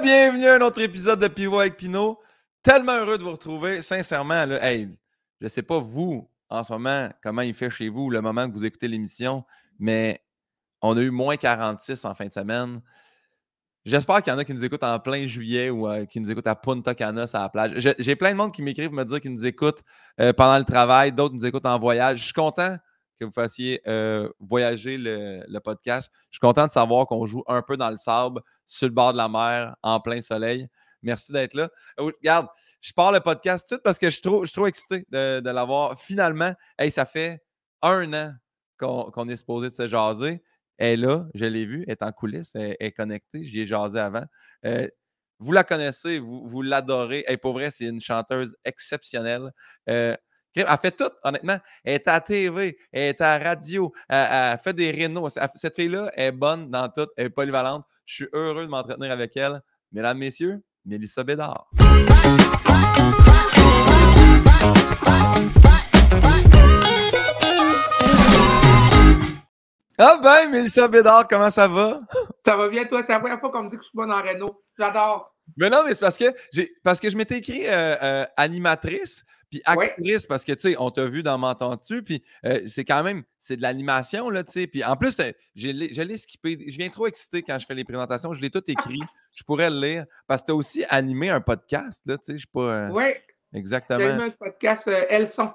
bienvenue à un autre épisode de Pivot avec Pinot. Tellement heureux de vous retrouver. Sincèrement, je ne sais pas vous, en ce moment, comment il fait chez vous, le moment que vous écoutez l'émission, mais on a eu moins 46 en fin de semaine. J'espère qu'il y en a qui nous écoutent en plein juillet ou euh, qui nous écoutent à Punta Cana, à la plage. J'ai plein de monde qui m'écrivent me dire qu'ils nous écoutent euh, pendant le travail, d'autres nous écoutent en voyage. Je suis content que vous fassiez euh, voyager le, podcast. Je suis content de savoir qu'on joue un peu dans le sable sur le bord de la mer, en plein soleil. Merci d'être là. Euh, regarde, je pars le podcast tout de suite parce que je suis trop, je excité de, l'avoir. Finalement, ça fait un an qu'on est supposé de se jaser. Elle est là, je l'ai vue, elle est en coulisses, elle, est connectée, j'y ai jasé avant. Euh, vous la connaissez, vous, l'adorez. Et pour vrai, c'est une chanteuse exceptionnelle. Euh, elle fait tout, honnêtement. Elle est à la TV, elle est à la radio, elle, fait des rénaux. Cette fille-là est bonne dans tout, elle est polyvalente. Je suis heureux de m'entretenir avec elle. Mesdames, Messieurs, Mélissa Bédard. Ah ben, Mélissa Bédard, comment ça va? Ça va bien, toi? C'est la première fois qu'on me dit que je suis bonne en Renault. J'adore. Mais non, mais c'est parce que, parce que je m'étais écrit euh, euh, animatrice, puis actrice, parce que, tu sais, on t'a vu dans M'entends-tu, puis euh, c'est quand même, c'est de l'animation, là, tu sais. Puis en plus, euh, je l'ai skippé. Je viens trop excité quand je fais les présentations. Je l'ai tout écrit. je pourrais le lire. Parce que tu as aussi animé un podcast, là, tu sais. Je sais pas. Euh, oui. Exactement. J'ai un podcast, Elles sont.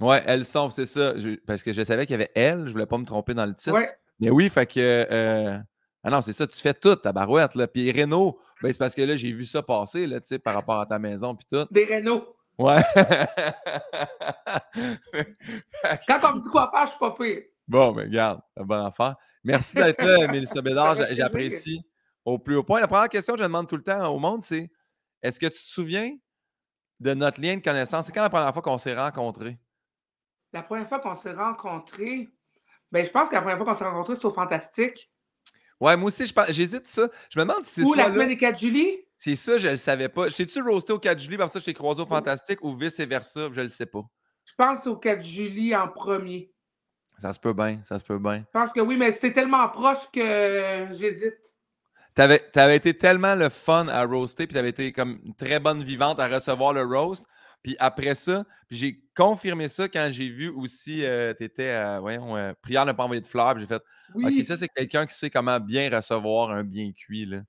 Oui, Elles sont, c'est ça. parce que je savais qu'il y avait Elles, je voulais pas me tromper dans le titre. Oui. Mais oui, fait que. Ah non, c'est ça, tu fais tout, ta barouette. Là. Puis Renault, ben, c'est parce que là, j'ai vu ça passer là, par rapport à ta maison. Puis tout. Des Renault. Ouais. Quand on me dit quoi faire, je suis pas pire. Bon, mais regarde, bon enfant. Merci d'être là, Mélissa Bédard. J'apprécie au plus haut point. La première question que je demande tout le temps au monde, c'est est-ce que tu te souviens de notre lien de connaissance? C'est quand la première fois qu'on s'est rencontrés? La première fois qu'on s'est rencontrés, ben, je pense que la première fois qu'on s'est rencontrés, c'est au Fantastique. Ouais, moi aussi, j'hésite ça. Je me demande si c'est. Ou la semaine des 4 juillet? C'est ça, je ne le savais pas. J'étais-tu roasté au 4 juillet parce que je t'ai croisé au Fantastique ou vice-versa? Je le sais pas. Je pense au 4 juillet en premier. Ça se peut bien, ça se peut bien. Je pense que oui, mais c'était tellement proche que euh, j'hésite. Tu avais été tellement le fun à roaster, puis avais été comme une très bonne vivante à recevoir le roast. Puis après ça, j'ai confirmé ça quand j'ai vu aussi, euh, tu étais, euh, voyons, prière ne pas envoyer de fleurs. J'ai fait, OK, ça, c'est quelqu'un qui sait comment bien recevoir un bien cuit. Là.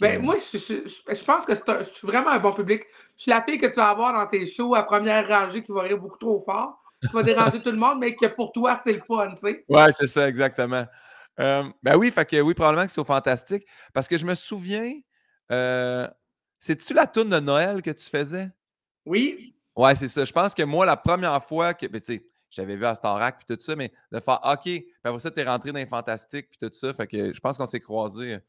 Ben, moi, je, pense que je suis vraiment un bon public. Je suis la fille que tu vas avoir dans tes shows à première rangée qui va rire beaucoup trop fort, qui va déranger tout le monde, mais que pour toi, c'est le fun, tu sais. Ouais, c'est ça, exactement. Euh, ben oui, fait que oui, probablement que c'est au fantastique. Parce que je me souviens, euh, c'est-tu la tourne de Noël que tu faisais? Oui. Ouais, c'est ça. Je pense que moi, la première fois que. Ben, tu sais, j'avais vu à Starac puis tout ça, mais de faire OK, après ça, tu es rentré dans les fantastiques puis tout ça. Fait que je pense qu'on s'est croisés. Euh,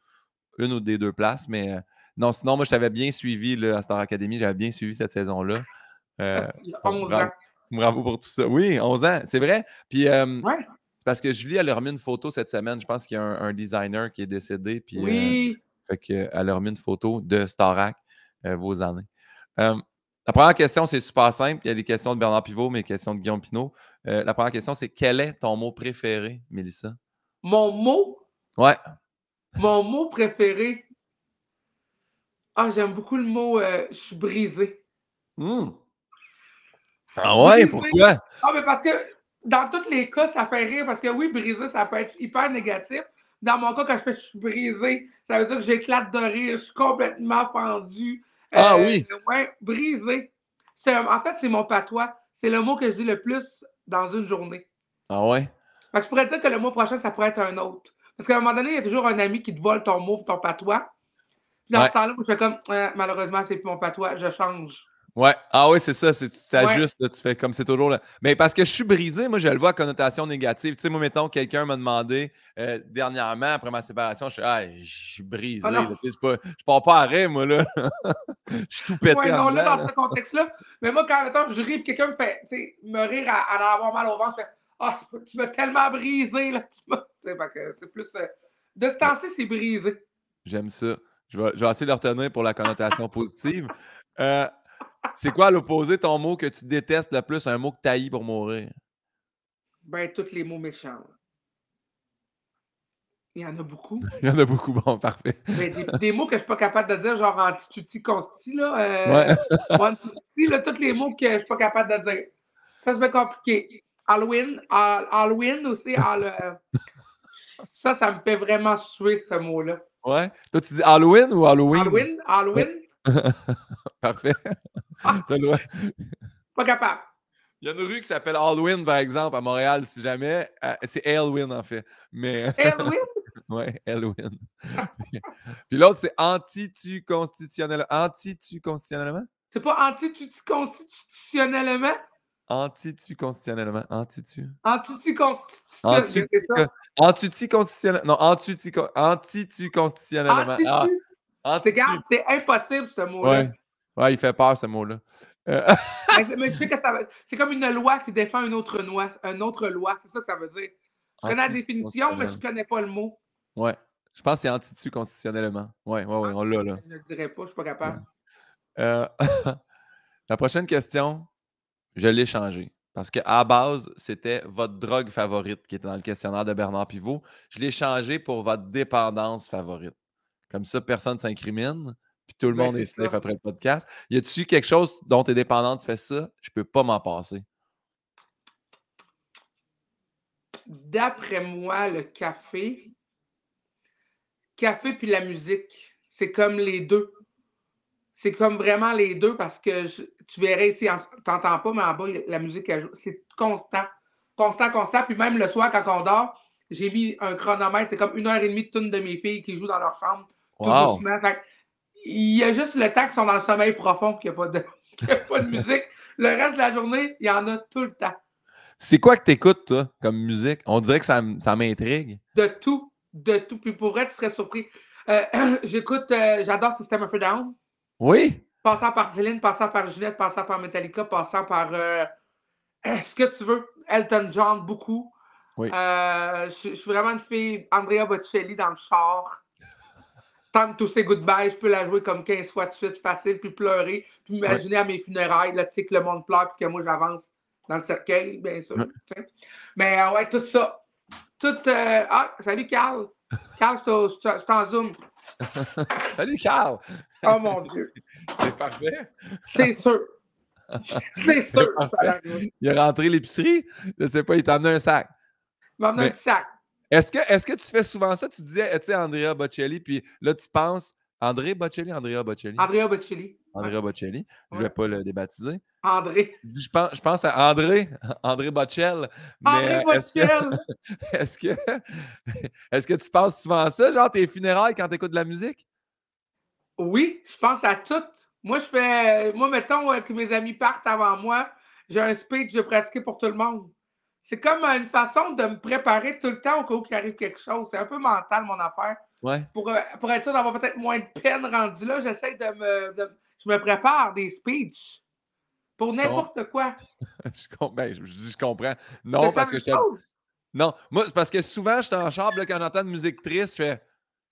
une ou des deux places. Mais euh, non, sinon, moi, je t'avais bien suivi là, à Star Academy. J'avais bien suivi cette saison-là. Euh, 11 ah, bravo, bravo, pour tout ça. Oui, 11 ans, c'est vrai. Puis, c'est parce que Julie, elle a remis une photo cette semaine. Je pense qu'il y a un, designer qui est décédé. Puis, euh, oui. fait elle a remis une photo de Starac, euh, vos années. la première question, c'est super simple. Il y a des questions de Bernard Pivot, mais les questions de Guillaume Pinault. la première question, c'est quel est ton mot préféré, Mélissa? Mon mot? Ouais. Mon mot préféré. Ah, j'aime beaucoup le mot euh, je suis brisé. Hmm. Ah ouais, pourquoi? Ah, mais parce que dans tous les cas, ça fait rire parce que oui, brisé, ça peut être hyper négatif. Dans mon cas, quand je fais je suis brisé, ça veut dire que j'éclate de rire, je suis complètement pendu. Euh, ah oui. Ouais, brisé. En fait, c'est mon patois. C'est le mot que je dis le plus dans une journée. Ah ouais? je pourrais dire que le mois prochain, ça pourrait être un autre. Parce qu'à un moment donné, il y a toujours un ami qui te vole ton mot, ton patois. Puis dans ce temps-là, je fais comme, euh, malheureusement, c'est plus mon patois, je change. Ouais. Ah oui, c'est ça. Tu t'ajustes, tu fais comme c'est toujours là. Mais parce que je suis brisé, moi, je le vois à connotation négative. Tu sais, moi, mettons, quelqu'un m'a demandé euh, dernièrement, après ma séparation, je suis, ah, je suis brisé. Ah tu sais, pas, je pars pas à moi, là. je suis tout pété. Ouais, non, là, dans ce contexte-là. Mais moi, quand mettons, je ris, quelqu'un me fait, tu sais, me rire à, avoir mal au ventre, je ah, tu m'as tellement brisé, là. C'est plus. Euh, de ce temps-ci, c'est brisé. J'aime ça. Je vais, essayer de le retenir pour la connotation positive. Euh, c'est quoi l'opposé l'opposé ton mot que tu détestes le plus, un mot que tu pour mourir? Ben, tous les mots méchants. Il y en a beaucoup. Il y en a beaucoup, bon, parfait. Ben, des, mots que je ne suis pas capable de dire, genre antituti consti, là. Euh, ouais. là tous les mots que je ne suis pas capable de dire. Ça, se fait compliqué. Halloween, Halloween aussi. Euh, ça, ça me fait vraiment suer ce mot-là. Ouais. Toi, tu dis Halloween ou Halloween? Halloween, Halloween. Parfait. Ah! Pas capable. Il y a une rue qui s'appelle Halloween, par exemple, à Montréal, si jamais. Euh, c'est Halloween, en fait. Mais... Halloween? oui, Halloween. Puis l'autre, c'est anti-tu Anti-tu constitutionnellement? C'est pas anti-tu constitutionnellement? Antitu constitutionnellement. Antitu. constitutionnellement. Antitu constitutionnellement. Ah, non, antitu constitutionnellement. c'est impossible ce mot-là. Ouais. il fait peur ce mot-là. Euh. C'est comme une loi qui défend une autre loi. autre loi. C'est ça que ça veut dire. Je connais la définition, mais je ne connais pas le mot. Ouais. Je pense que c'est antitu constitutionnellement. Oui, ouais, on l'a là. Je ne le dirais pas, je ne suis pas capable. Euh, la prochaine question je l'ai changé. Parce qu'à base, c'était votre drogue favorite qui était dans le questionnaire de Bernard Pivot. Je l'ai changé pour votre dépendance favorite. Comme ça, personne ne s'incrimine, puis tout le monde est safe après le podcast. Y a-tu quelque chose dont tu es dépendant, tu fais ça? Je peux pas m'en passer. D'après moi, le café, café puis la musique, c'est comme les deux c'est comme vraiment les deux parce que tu verrais ici, tu n'entends pas, mais en bas, la musique, c'est constant. Constant, constant. Puis même le soir, quand on dort, j'ai mis un chronomètre. C'est comme une heure et demie de tune de mes filles qui jouent dans leur chambre. Wow. il y a juste le temps qu'ils sont dans le sommeil profond qu'il n'y a, pas de musique. Le reste de la journée, il y en a tout le temps. C'est quoi que tu écoutes, toi, comme musique? On dirait que ça, m'intrigue. De tout, de tout. Puis pour être tu serais surpris. Euh, j'écoute, euh, j'adore System of a Down. Oui. Passant par Céline, passant par Juliette, passant par Metallica, passant par est euh, ce que tu veux. Elton John, beaucoup. Oui. Euh, je, suis vraiment une fille Andrea Bocelli dans le char. Tant que tous ces goodbyes, je peux la jouer comme 15 fois de suite, facile, puis pleurer, puis m'imaginer à mes funérailles, là, tu sais, que le monde pleure, puis que moi, j'avance dans le cercueil, bien sûr. Mais euh, ouais, tout ça. Tout. Ah, salut, Carl. Carl, je t'en zoom. salut, Carl. Oh mon Dieu. C'est parfait. C'est sûr. C'est sûr. il est rentré l'épicerie. Je sais pas, il t'a amené un sac. Il m'a amené un sac. Est-ce que, est que tu fais souvent ça? Tu disais, eh, tu sais, Andrea Bocelli, puis là, tu penses André Bocelli, Andrea Bocelli. Andrea Bocelli. Andrea Bocelli. Je ne vais pas le débaptiser. André. Je pense, je pense à André, André Bocelli. André Bocelli. Est-ce que, est que, est-ce que tu penses souvent à ça, genre tes funérailles quand tu écoutes de la musique? Oui, je pense à tout. Moi, je fais. Moi, mettons euh, que mes amis partent avant moi, j'ai un speech de pratiquer pour tout le monde. C'est comme une façon de me préparer tout le temps au cas où il arrive quelque chose. C'est un peu mental, mon affaire. Pour, euh, pour être sûr d'avoir peut-être moins de peine rendue là, j'essaie de me. je me prépare des speeches. Pour n'importe quoi. Ben, je, dis, je comprends. Non, parce que Non, moi, c'est parce que souvent, je suis en charge, quand j'entends une de musique triste, je fais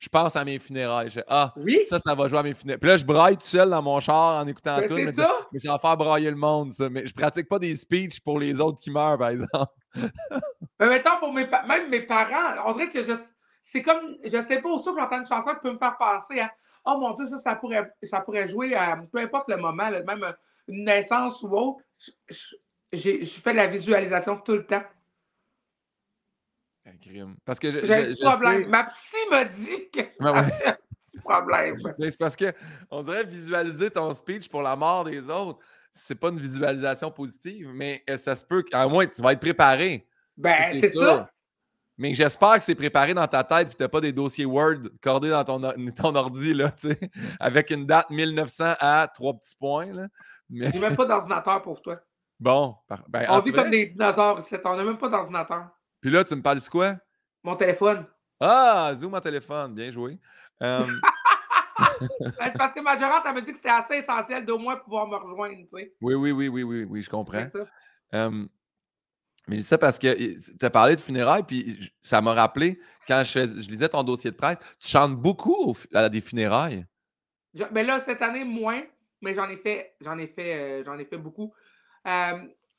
je pense à mes funérailles. ah, ça, ça va jouer à mes funérailles. Puis là, je braille tout seul dans mon char en écoutant ben, tout. Mais ça? mais ça va faire brailler le monde, ça. Mais je pratique pas des speeches pour les autres qui meurent, par exemple. mais ben, mettons, pour mes même mes parents, on dirait que C'est comme, je sais pas, aussi ça. j'entends une chanson qui peut me faire penser à Oh mon Dieu, ça, ça pourrait, ça pourrait jouer à peu importe le moment, même euh, une naissance ou autre. Je fais de la visualisation tout le temps. Parce que je, je, problème. Ma psy m'a dit que petit ben problème. Ben, c'est parce qu'on dirait visualiser ton speech pour la mort des autres, c'est pas une visualisation positive, mais euh, ça se peut qu'à moins tu vas être préparé. Ben, c'est ça. Mais j'espère que c'est préparé dans ta tête et tu n'as pas des dossiers Word cordés dans ton, ordi, là, avec une date 1900 à trois petits points. Mais... J'ai même pas d'ordinateur pour toi. Bon, ben, on vit comme des dinosaures, on n'a même pas d'ordinateur. Puis là, tu me parles de quoi? Mon téléphone. Ah, zoom mon téléphone. Bien joué. Euh, ben, parce que ma tu dit que c'était assez essentiel d'au moins pouvoir me rejoindre. Oui, oui, oui, oui, oui, oui, je comprends. Ça. Euh, mais ça parce que euh, tu as parlé de funérailles, puis ça m'a rappelé, quand je, lisais ton dossier de presse, tu chantes beaucoup à des funérailles. mais ben là, cette année, moins, mais j'en ai fait, j'en ai fait, j'en ai fait beaucoup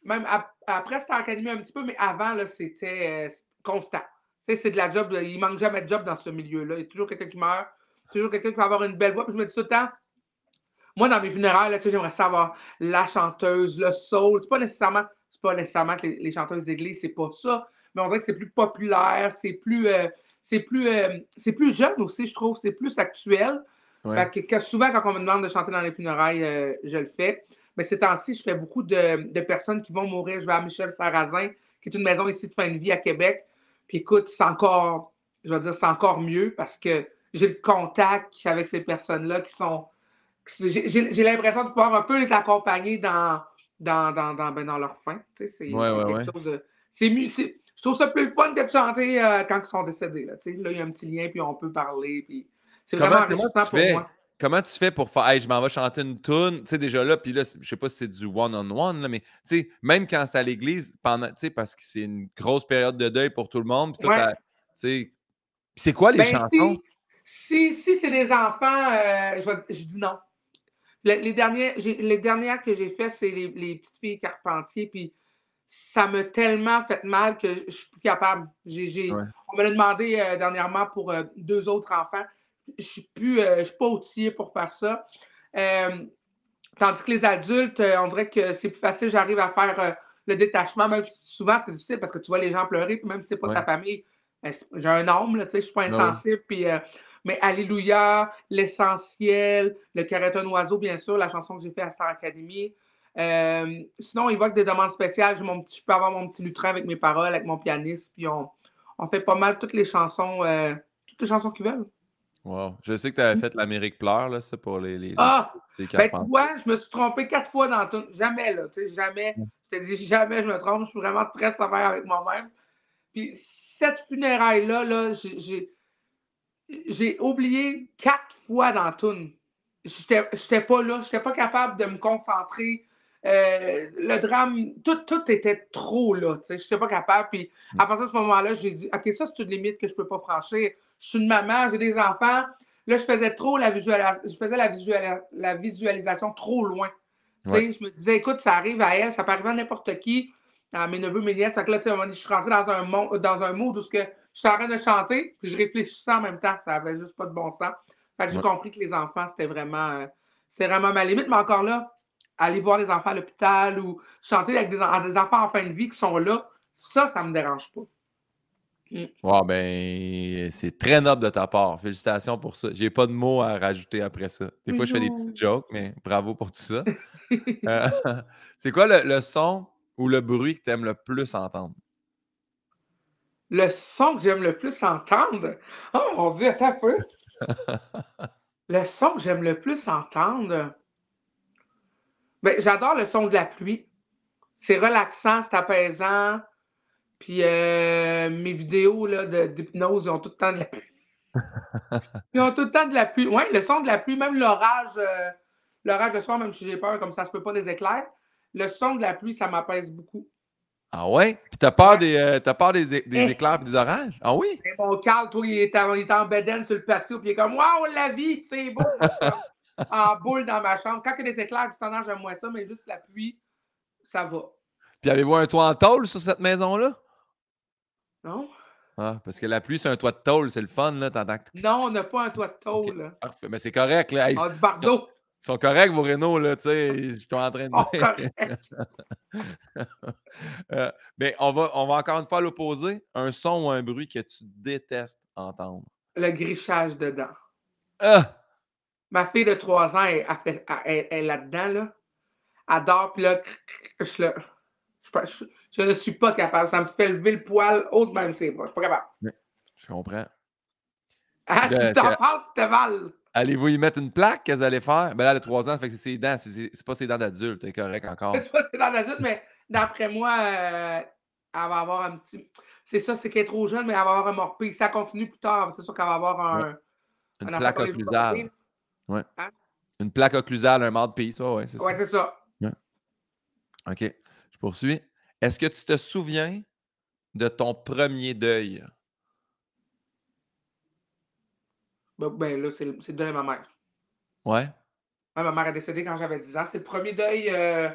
même après, c'était en un petit peu, mais avant, c'était euh, constant. c'est de la job, il manque jamais de job dans ce milieu-là. Il y a toujours quelqu'un qui meurt, toujours quelqu'un qui va avoir une belle voix. Puis je me dis tout le temps, moi, dans mes funérailles, j'aimerais savoir la chanteuse, le soul. C'est pas nécessairement, pas nécessairement que les, chanteuses d'église, c'est pas ça. Mais on dirait que c'est plus populaire, c'est plus, euh, c'est plus, euh, plus jeune aussi, je trouve. C'est plus actuel. souvent, quand on me demande de chanter dans les funérailles, je le fais. Mais ces temps-ci, je fais beaucoup de, personnes qui vont mourir. Je vais à Michel Sarrazin, qui est une maison ici de fin de vie à Québec. Puis écoute, c'est encore, je vais dire, c'est encore mieux parce que j'ai le contact avec ces personnes-là qui sont. J'ai l'impression de pouvoir un peu les accompagner dans, dans, dans, ben, leur fin. Tu sais, c'est quelque chose de. C'est je trouve ça plus fun que de chanter euh, quand ils sont décédés. Là, là, il y a un petit lien, puis on peut parler. Puis c'est vraiment enrichissant pour moi comment tu fais pour faire, je m'en vais chanter une tune, tu sais, déjà là, puis là, je sais pas si c'est du one-on-one, mais tu sais, même quand c'est à l'église, pendant, parce que c'est une grosse période de deuil pour tout le monde, tu sais, c'est quoi les ben, chansons? Si, si, c'est des enfants, euh, je, dis non. les, derniers, les dernières que j'ai faites, c'est les, petites filles carpentiers, puis ça m'a tellement fait mal que je, ne suis plus capable. On me l'a demandé euh, dernièrement pour euh, deux autres enfants je ne euh, je suis pas outillé pour faire ça. Euh, tandis que les adultes, euh, on dirait que c'est plus facile, j'arrive à faire le détachement, même si souvent c'est difficile parce que tu vois les gens pleurer, puis même si ce n'est pas ta famille, ben, j'ai un homme, je ne suis pas ben insensible, puis mais Alléluia, l'essentiel, le carré est un oiseau, bien sûr, la chanson que j'ai faite à Star Academy. sinon sinon, on que des demandes spéciales. je peux avoir mon petit lutrin avec mes paroles, avec mon pianiste, puis on, on fait pas mal toutes les chansons, toutes les chansons qu'ils veulent. Wow. Je sais que tu avais mm. fait l'Amérique pleure, là, c'est pour les. les ah! ben, tu vois, je me suis trompé quatre fois dans tout. Jamais, là. Tu sais, jamais. Je te dis, jamais je me trompe. Je suis vraiment très sévère avec moi-même. Puis, cette funéraille-là, là, j'ai. oublié quatre fois dans tout. J'étais pas là, j'étais pas capable de me concentrer. Euh, le drame, tout, était trop là. tu Je n'étais pas capable. Puis à mm. partir de ce moment-là, j'ai dit OK, ça, c'est une limite que je peux pas franchir je suis une maman, j'ai des enfants. Là, je faisais trop la visualisation, je faisais la, visualisation trop loin. Je me disais, écoute, ça arrive à elle, ça peut arriver à n'importe qui, à mes neveux, mes nièces. que là, je suis rentrée dans un, monde, dans un mood où je suis en train de chanter, puis je réfléchissais en même temps. Ça n'avait juste pas de bon sens. Fait j'ai compris que les enfants, c'était vraiment, euh, vraiment ma limite. Mais encore là, aller voir les enfants à l'hôpital ou chanter avec des, des enfants en fin de vie qui sont là, ça, ça ne me dérange pas. Mm. ben, c'est très noble de ta part. Félicitations pour ça. J'ai pas de mots à rajouter après ça. Des fois, je fais des petites jokes, mais bravo pour tout ça. Euh, c'est quoi le, son ou le bruit que tu aimes le plus entendre? Le son que j'aime le plus entendre? Oh mon Dieu, attends peu. le son que j'aime le plus entendre? Ben, j'adore le son de la pluie. C'est relaxant, c'est apaisant. Puis euh, mes vidéos d'hypnose, ils ont tout le temps de la pluie. ils ont tout le temps de la pluie. Oui, le son de la pluie, même l'orage, euh, l'orage de soir, même si j'ai peur, comme ça se peut pas des éclairs, le son de la pluie, ça m'apaise beaucoup. Ah ouais? Puis t'as peur des, euh, peur des, des eh. éclairs et des orages? Ah oui? Eh, mon Carl, toi, il est, en, il est en sur le patio, puis il est comme Waouh, la vie, c'est beau! en boule dans ma chambre. Quand il y a des éclairs du temps, j'aime moins ça, mais juste la pluie, ça va. Puis avez-vous un toit en tôle sur cette maison-là? Non? Ah, parce que la pluie, c'est un toit de tôle, c'est le fun, là. Non, on n'a pas un toit de tôle. Parfait, mais c'est correct, là. Hey, ah, de Ils sont corrects, vos Renault, là, tu sais, je suis en train de ah, dire. mais euh, ben, on va, on va encore une fois l'opposer. Un son ou un bruit que tu détestes entendre. Le grichage dedans. Ah! Ma fille de 3 ans, elle, est là-dedans, là. Adore puis là, je je, ne suis pas capable. Ça me fait lever le poil autre même c'est pas. Je suis pas capable. Je comprends. tu t'en parles, tu te Allez-vous y mettre une plaque qu'elles allaient faire? Ben là, elle a 3 ans, fait que c'est ses dents. C'est pas ses dents d'adulte, t'es correct encore. C'est pas ses dents d'adulte, mais d'après moi, euh, elle va avoir un petit. C'est ça, c'est qu'elle est trop jeune, mais elle va avoir un morpier. Ça continue plus tard, c'est sûr qu'elle va avoir un. Une plaque occlusale. Ouais. Hein? Une plaque occlusale, un mort ça, ouais, c'est ça. Ouais, c'est ça. OK poursuis. Est-ce que tu te souviens de ton premier deuil? Bah, ben, là, c'est le, deuil de ma mère. Ouais. ma mère est décédée quand j'avais 10 ans. C'est le premier deuil. J'ai euh,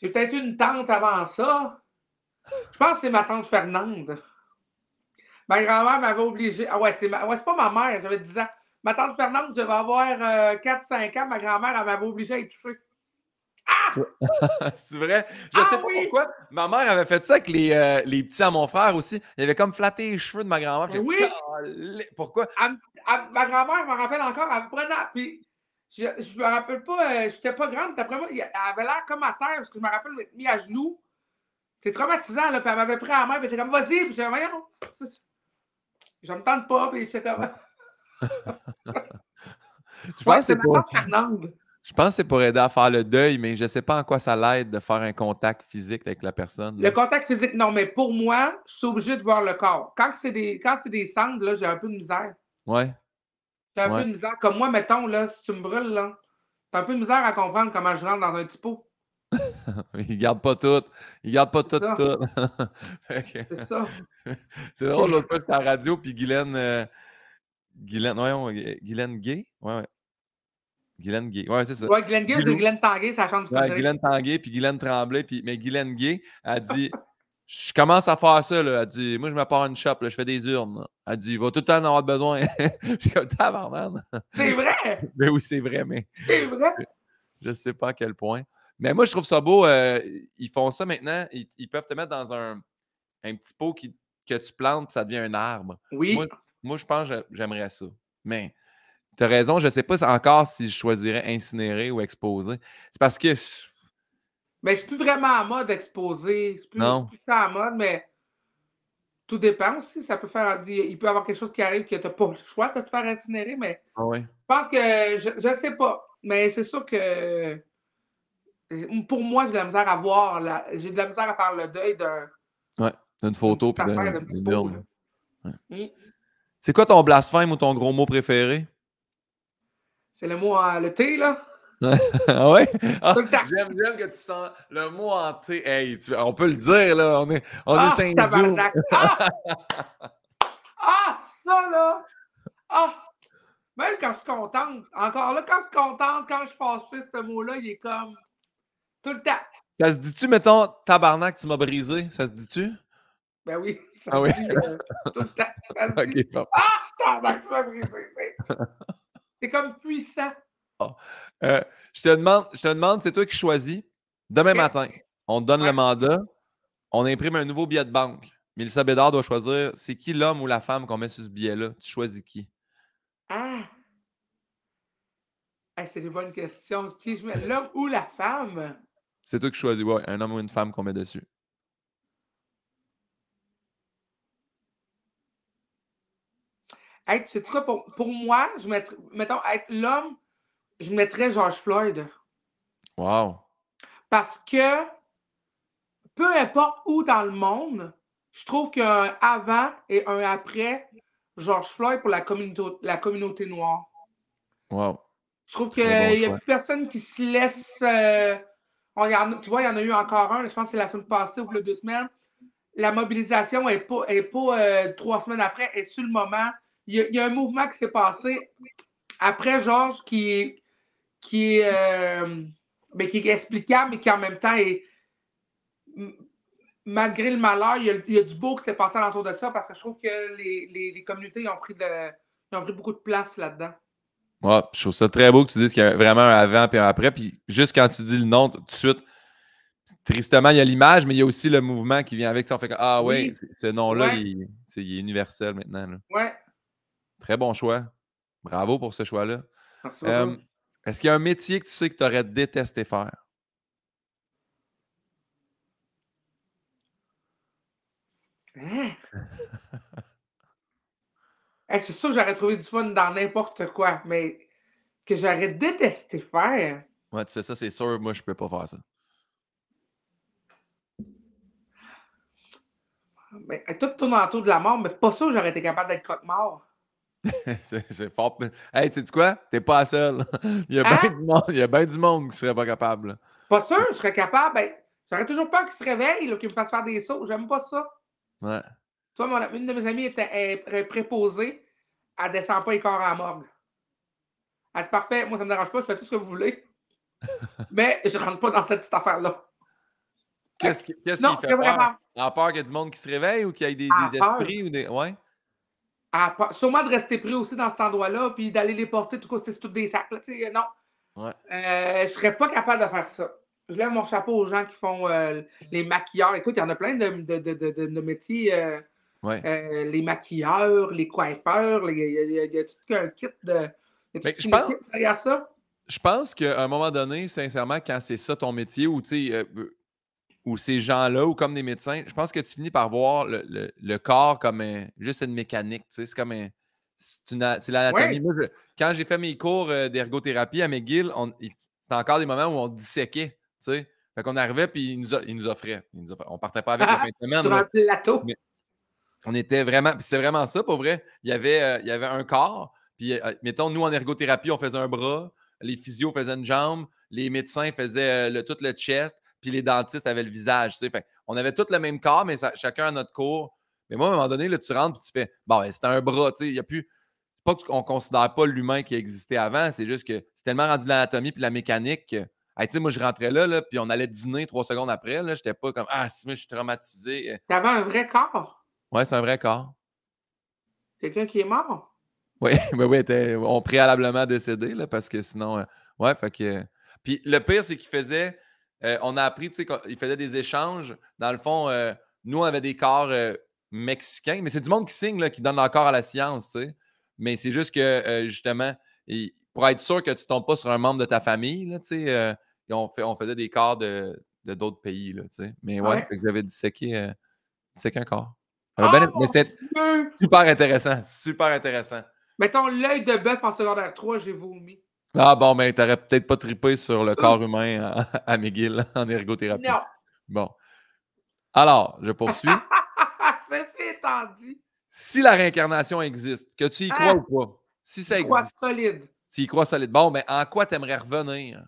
peut-être eu une tante avant ça. Je pense que c'est ma tante Fernande. Ma grand-mère m'avait obligé. Ah ouais, c'est pas ma mère, j'avais 10 ans. Ma tante Fernande, je vais avoir 4-5 euh, ans. Ma grand-mère, elle m'avait obligé à être touchée. Ah! c'est vrai? Je ne ah sais pas pourquoi. Ma mère avait fait ça avec les, euh, les, petits à mon frère aussi. Il avait comme flatté les cheveux de ma grand-mère. Oui! Pourquoi? ma grand-mère, me rappelle encore, elle me prenait. Puis je, je me rappelle pas, Je euh, j'étais pas grande. elle avait l'air comme à terre, parce que je me rappelle m'être mis à genoux. C'est traumatisant, là. elle m'avait pris à la main, Elle j'étais comme, vas-y. Puis j'ai voyons, je me tente pas. Puis j'étais comme. je pense que c'est pour. Fernande. Je pense que c'est pour aider à faire le deuil, mais je ne sais pas en quoi ça l'aide de faire un contact physique avec la personne. Le contact physique, non, mais pour moi, je suis obligé de voir le corps. Quand c'est des, quand des cendres, j'ai un peu de misère. Ouais. J'ai un peu de misère. Comme moi, mettons, là, si tu me brûles, là, j'ai un peu de misère à comprendre comment je rentre dans un petit pot. il garde pas tout. Il garde pas tout, C'est ça. c'est drôle, l'autre fois, j'étais à la radio, puis Guylaine... Euh, Guylaine, voyons, Guylaine Gay? oui, ouais. Guylaine Gay. Ouais, c'est ça. Ouais, Guylaine Gay, c'est Guylaine Tanguay, ça change du ouais, Guylaine Tanguay, puis Guylaine Tremblay, puis... mais Guylaine Gay, a dit Je commence à faire ça, là. Elle dit Moi, je me pars une shop, là, je fais des urnes. Là. Elle dit Il va tout le temps en avoir besoin. je suis comme Tabarnan. C'est vrai Mais ben oui, c'est vrai, mais. C'est vrai Je ne sais pas à quel point. Mais moi, je trouve ça beau. Euh, ils font ça maintenant. Ils, peuvent te mettre dans un, un petit pot qui, que tu plantes, puis ça devient un arbre. Oui. Moi, moi je pense que j'aimerais ça. Mais T'as raison, je sais pas encore si je choisirais incinérer ou exposer. C'est parce que. Mais c'est plus vraiment en mode exposer. C'est plus, non. en mode, mais tout dépend aussi. Ça peut faire. Il peut y avoir quelque chose qui arrive que t'as pas le choix de te faire incinérer, mais ah je pense que je ne sais pas. Mais c'est sûr que pour moi, j'ai de la misère à voir. La... J'ai de la misère à faire le deuil d'un. d'une photo mmh. C'est quoi ton blasphème ou ton gros mot préféré? C'est le mot en le thé, là? ah ouais? Ah, j'aime, j'aime que tu sens le mot en thé. Hey, on peut le dire, là. On est, on ah, ah! ah! ça, là! Ah! Même quand je suis contente, encore là, quand je suis contente, quand je passe plus ce mot-là, il est comme tout le temps. Ça se dit-tu, mettons, tabarnak, tu m'as brisé? Ça se dit-tu? Ben oui. Ça ah oui? Euh, tout le temps. Ah! Tabarnak, tu m'as brisé. C'est comme puissant. Ah, euh, je te demande, demande, c'est toi qui choisis. Demain matin, on donne le mandat, on imprime un nouveau billet de banque. Mélissa Bédard doit choisir c'est qui l'homme ou la femme qu'on met sur ce billet-là. Tu choisis qui? Ah! c'est une bonne question. Qui je mets, l'homme ou la femme? C'est toi qui choisis, oui. un homme ou une femme qu'on met dessus. c'est pour, pour, moi, je mettrais, mettons, être l'homme, je mettrais George Floyd. Wow. Parce que peu importe où dans le monde, je trouve qu'il y a un avant et un après George Floyd pour la, communauté, la communauté noire. Wow. Je trouve qu'il n'y a plus personne qui se laisse. Euh, tu vois, il y en a eu encore un, je pense que c'est la semaine passée ou le deux semaines. La mobilisation n'est pas, est pas euh, trois semaines après, est sur le moment il y, a un mouvement qui s'est passé après Georges qui, qui, euh, ben, qui est explicable, mais qui en même temps est. Malgré le malheur, il y, a, du beau qui s'est passé autour de ça parce que je trouve que les, communautés ont pris, de, ont pris beaucoup de place là-dedans. Ouais, je trouve ça très beau que tu dises qu'il y a vraiment un avant et un après. Puis juste quand tu dis le nom, tout de suite, tristement, il y a l'image, mais il y a aussi le mouvement qui vient avec ça. On fait que, ah ouais, oui. ce nom-là, il, est universel maintenant. Très bon choix. Bravo pour ce choix-là. Est-ce qu'il y a un métier que tu sais que tu aurais détesté faire? Hein? c'est sûr que j'aurais trouvé du fun dans n'importe quoi, mais que j'aurais détesté faire. Ouais, tu sais, ça, c'est sûr, moi, je peux pas faire ça. Mais, ben, tout tourne autour de la mort, mais pas sûr que j'aurais été capable d'être croque-mort. c'est fort. Hey, tu sais quoi? T'es pas seul il, y a hein? bien du monde, il y a bien du monde qui serait pas capable. Pas sûr, je serais capable. Ben, j'aurais toujours peur qu'il se réveille, qu'il me fasse faire des sauts. J'aime pas ça. Ouais. toi mon, une de mes amies était elle, préposée. Elle descend pas les corps à la morgue. Elle est parfait, moi ça me dérange pas, je fais tout ce que vous voulez. Mais je rentre pas dans cette petite affaire-là. Qu'est-ce qui, qu'est-ce qui fait peur? Vraiment... peur qu'il y ait du monde qui se réveille ou qu'il y ait des, esprits ou des. Ouais. À, sûrement de rester pris aussi dans cet endroit-là, puis d'aller les porter, tout cas, c'est tous des sacs. Là, euh, non. Ouais. Euh, je serais pas capable de faire ça. Je lève mon chapeau aux gens qui font euh, les maquilleurs. Écoute, il y en a plein de, de, métiers. Euh, les maquilleurs, les coiffeurs, il y, a tout un kit de. Mais je pense, Je pense qu'à un moment donné, sincèrement, quand c'est ça ton métier, ou tu sais, ou ces gens-là, ou comme des médecins, je pense que tu finis par voir le, corps comme juste une mécanique. C'est comme un, c'est l'anatomie. Quand j'ai fait mes cours euh, d'ergothérapie à McGill, c'était encore des moments où on disséquait. sais. Fait qu'on arrivait puis ils nous, il nous offraient. Il nous offrait. On partait pas avec la ah, fin de semaine. Sur un plateau. on était vraiment. c'est vraiment ça, pour vrai. Il y avait, euh, il y avait un corps. Puis, euh, mettons, nous, en ergothérapie, on faisait un bras. Les physios faisaient une jambe. Les médecins faisaient le, tout le chest puis les dentistes avaient le visage. Tu Fait, on avait tous le même corps, mais chacun a notre cours. Mais moi, à un moment donné, là, tu rentres et tu fais Bon, ben, c'était un bras, tu sais, il n'y a plus. Pas qu'on ne considère pas l'humain qui existait avant, c'est juste que c'est tellement rendu l'anatomie puis la mécanique que, moi, je rentrais là, là puis on allait dîner trois secondes après. Je n'étais pas comme Ah, si, moi, je suis traumatisé. Euh. Tu avais un vrai corps. Oui, c'est un vrai corps. Quelqu'un qui est mort. Oui, mais oui, on préalablement décédé, là, parce que sinon. Euh, ouais, fait que. puis le pire, c'est qu'il faisait euh, on a appris qu'ils faisaient des échanges. Dans le fond, euh, nous, on avait des corps euh, mexicains, mais c'est du monde qui signe, qui donne leur corps à la science. Mais c'est juste que, justement, pour être sûr que tu ne tombes pas sur un membre de ta famille, là, on, on faisait des corps de, d'autres pays. Là, mais ouais, ouais. j'avais disséqué, un corps. Ah, ben, mais super intéressant, super intéressant. Mettons l'œil de bœuf en secondaire 3, j'ai vomi. Ah bon, mais ben, t'aurais peut-être pas trippé sur le euh. corps humain à, en ergothérapie. Bon. Alors, je poursuis. C'est étendu. Si la réincarnation existe, que tu y ah. crois ou pas, si ça existe. Tu y crois solide. Tu y crois solide. Bon, mais ben, en quoi tu aimerais revenir?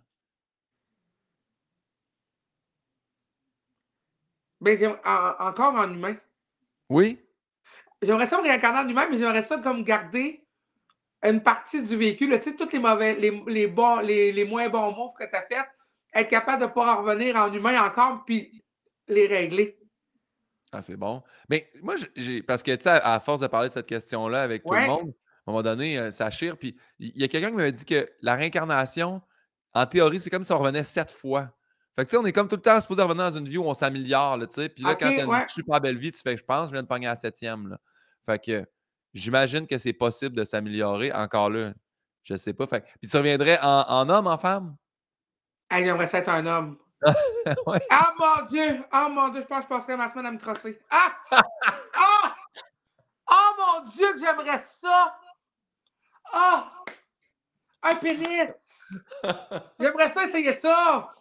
Ben, encore en humain. Oui? J'aimerais ça me réincarner en humain, mais j'aimerais ça comme garder une partie du véhicule, tu sais, tous les mauvais, les, bons, les, moins bons mots que tu as fait, être capable de pouvoir revenir en humain encore, puis les régler. Ah, c'est bon. Mais moi, j'ai parce que, tu sais, à, force de parler de cette question-là avec tout le monde, à un moment donné, euh, ça chire. Puis il y a quelqu'un qui m'avait dit que la réincarnation, en théorie, c'est comme si on revenait sept fois. Fait que, tu sais, on est comme tout le temps supposé revenir dans une vie où on s'améliore, tu sais. Puis là, quand tu as une super belle vie, tu fais, je pense, je viens de pogner à la septième, là. Fait que, J'imagine que c'est possible de s'améliorer encore là. Je ne sais pas. Puis tu reviendrais en, homme, en femme? Ah, j'aimerais être un homme. ouais. Ah mon Dieu! Ah mon Dieu, je pense que je passerai ma semaine à me crosser. Ah! ah! Oh mon Dieu, que j'aimerais ça! Ah! Oh! Un pénis! J'aimerais ça essayer ça!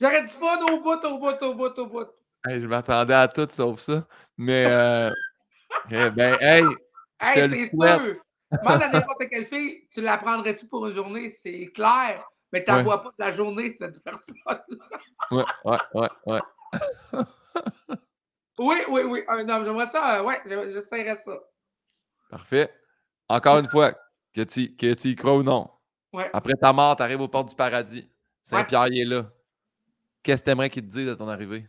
J'aurais du fun au bout, au bout, au bout, au bout. je m'attendais à tout sauf ça. Mais euh, eh ben, hey, je sûr! te le souhaite. Moi, à n'importe quelle fille, tu la prendrais-tu pour une journée? C'est clair, mais tu n'en vois pas de la journée de cette personne. ouais, ouais, ouais, ouais. oui, oui, oui, un homme. J'aimerais ça, euh, oui, j'essaierais ça. Parfait. Encore une fois, que tu, y crois ou non. Après ta mort, tu arrives aux portes du paradis. Saint-Pierre, il est là. Qu'est-ce que tu aimerais qu'il te dise à ton arrivée?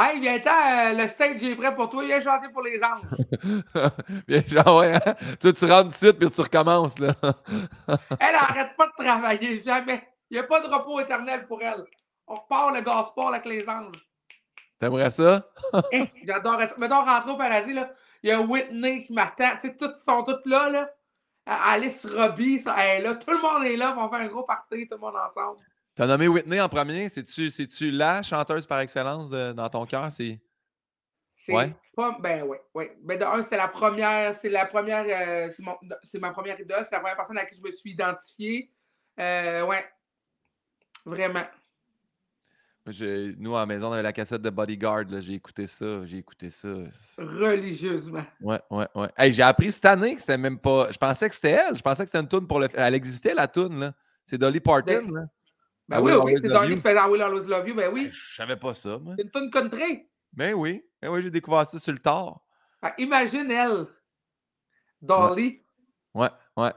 Hey, viens-t'en, euh, le stage est prêt pour toi, viens chanter pour les anges. Bien, genre, ouais, hein. tu, tu rentres tout de suite puis tu recommences, là. elle n'arrête pas de travailler, jamais. Il n'y a pas de repos éternel pour elle. On repart le sport avec les anges. T'aimerais ça? Eh, j'adore ça. Mettons, rentrer au paradis, là. Il y a Whitney qui m'attend. Tu sais, toutes sont toutes là, là. Euh, Alice Robbie, ça, elle est là. Tout le monde est là. On faire un gros party, tout le monde ensemble. Tu as nommé Whitney en premier. C'est-tu, cest la chanteuse par excellence dans ton cœur? C'est. ben oui, Ben c'est la première, c'est la première, euh, c'est, ma première idole, c'est la première personne à qui je me suis identifié. Euh, ouais. Vraiment. nous, à la maison, on avait la cassette de Bodyguard. j'ai écouté ça. J'ai écouté ça. Religieusement. Ouais, ouais, ouais. j'ai appris cette année que c'était même pas. Je pensais que c'était elle. Je pensais que c'était une toune pour le. Elle existait, la toune, C'est Dolly Parton, ben, ben oui, oui, c'est Dolly qui fait I Will Always Love You, ben oui. Ben, je savais pas ça, C'est une tonne country. Ben oui, ben oui, j'ai découvert ça sur le tard. Ben, imagine elle, Dolly. Ouais, ouais.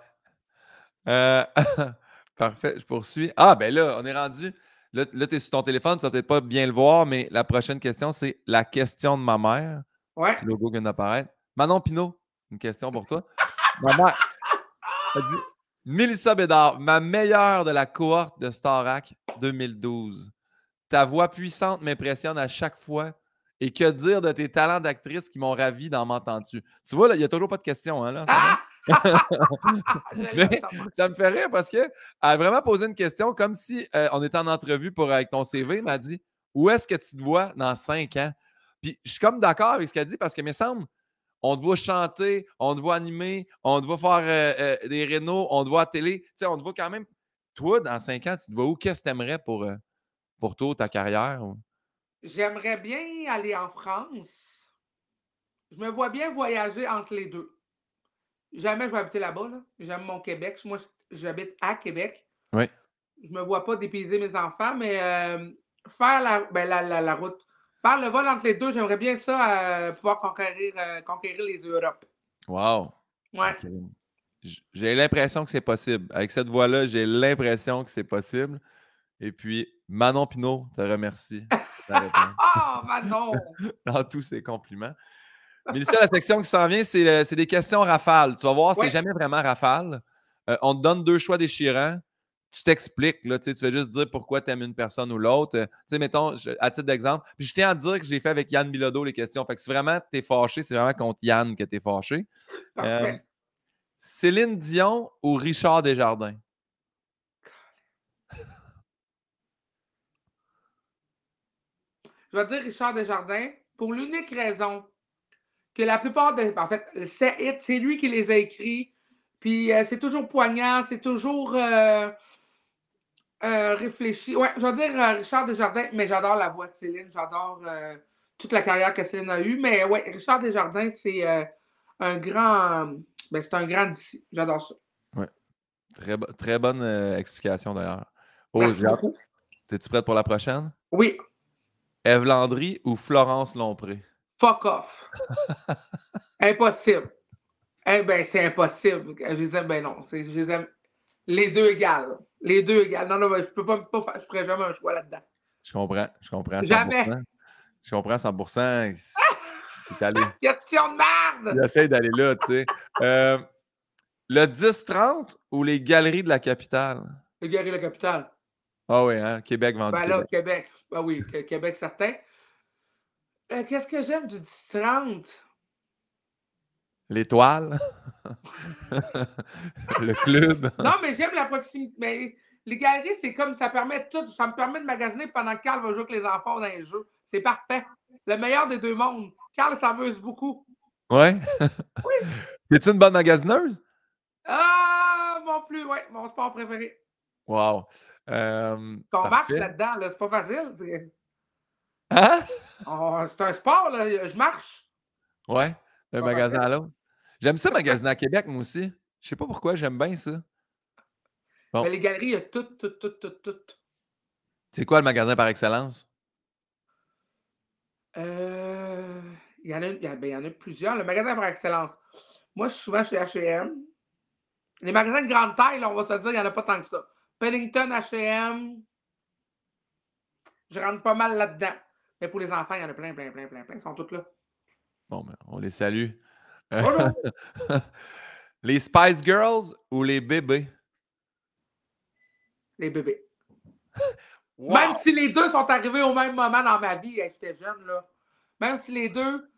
Euh, parfait, je poursuis. Ah, ben là, on est rendu. Là, là tu es sur ton téléphone, tu ne vas peut-être pas bien le voir, mais la prochaine question, c'est la question de ma mère. Ouais. C'est le logo qui vient d'apparaître. Manon Pinault, une question pour toi. ma mère, elle dit Mélissa Bédard, ma meilleure de la cohorte de Starac 2012. Ta voix puissante m'impressionne à chaque fois. Et que dire de tes talents d'actrice qui m'ont ravi dans M'entends-tu? Tu vois, il n'y a toujours pas de questions, hein, ah! ça me fait rire parce qu'elle a vraiment posé une question comme si euh, on était en entrevue pour, avec ton CV. Elle m'a dit Où est-ce que tu te vois dans cinq ans? Puis je suis comme d'accord avec ce qu'elle dit parce que, me semble, on te voit chanter, on te voit animer, on te voit faire euh, euh, des rénaux, on te voit à télé. Tu sais, on te voit quand même. Toi, dans cinq ans, tu te vois où? Qu'est-ce que tu aimerais pour, euh, pour toi, ta carrière? J'aimerais bien aller en France. Je me vois bien voyager entre les deux. Jamais je vais habiter là-bas. J'aime mon Québec. Moi, j'habite à Québec. Oui. Je me vois pas dépayser mes enfants, mais faire la ben, route par le vol entre les deux, j'aimerais bien ça euh, pouvoir euh, conquérir, les Europes. Wow! J'ai l'impression que c'est possible. Avec cette voix-là, j'ai l'impression que c'est possible. Et puis, Manon Pinault te remercie. oh, Manon! Dans tous ces compliments. Mais Mélissa, la section qui s'en vient, c'est des questions rafales. Tu vas voir, c'est jamais vraiment rafale. Euh, on te donne deux choix déchirants tu t'expliques, là, tu, sais, tu fais juste dire pourquoi tu aimes une personne ou l'autre. Euh, tu sais, mettons, à titre d'exemple, puis je tiens à dire que j'ai fait avec Yann Bilodeau, les questions. Fait que si vraiment tu es fâché, c'est vraiment contre Yann que tu es fâché. Euh, Céline Dion ou Richard Desjardins? Je vais dire Richard Desjardins pour l'unique raison que la plupart des. En fait, c'est lui qui les a écrits. Puis euh, c'est toujours poignant, c'est toujours. Euh, réfléchi. Ouais, je veux dire euh, Richard Desjardins, mais j'adore la voix de Céline, j'adore euh, toute la carrière que Céline a eue. Mais ouais, Richard Desjardins, c'est un grand. Ben, c'est un grand d'ici. J'adore ça. Ouais. Très, bonne explication d'ailleurs. Oh, t'es tu prête pour la prochaine? Oui. Eve Landry ou Florence Lompré? Fuck off. impossible. Eh ben, c'est impossible. Je les ben non. Je les aime les deux égales. Les deux, égales. Non, non, je peux pas, faire, je ferai jamais un choix là-dedans. Je comprends. Je comprends. 100%. Jamais. Je comprends 100 ah! C'est allé. Question de merde! J'essaie d'aller là, tu sais. Euh, le 10-30 ou les galeries de la capitale? Les galeries de la capitale. Ah oui, hein? Québec vendu. Ben là, Québec. Québec. Ben oui, Québec certain. Euh, qu'est-ce que j'aime du 10-30? L'étoile. le club. non, mais j'aime la proximité. Mais les galeries, c'est comme ça permet tout. Ça me permet de magasiner pendant que Carl va jouer avec les enfants dans les jeux. C'est parfait. Le meilleur des deux mondes. Carl s'amuse beaucoup. Ouais. oui. Es-tu une bonne magasineuse? Ah, mon plus, ouais, mon sport préféré. Wow. Euh, marche là-dedans, c'est pas facile. Hein? Oh, c'est un sport, là. Je marche. Ouais, le magasin à l'autre. J'aime ça magasiner à Québec, moi aussi. Je sais pas pourquoi, j'aime bien ça. Mais les galeries, il y a tout, tout, tout, tout, tout. C'est quoi le magasin par excellence? Euh, il, y en a, ben, y en plusieurs. Le magasin par excellence. Moi, je suis souvent chez HM. Les magasins de grande taille, on va se dire, il n'y en a pas tant que ça. Pennington, HM. Je rentre pas mal là-dedans. Mais pour les enfants, il y en a plein, plein, plein, plein, plein. Ils sont tous là. Bon, ben, on les salue. les Spice Girls ou les bébés? Les bébés. Même si les deux sont arrivés au même moment dans ma vie, j'étais jeune, là. Même si les deux,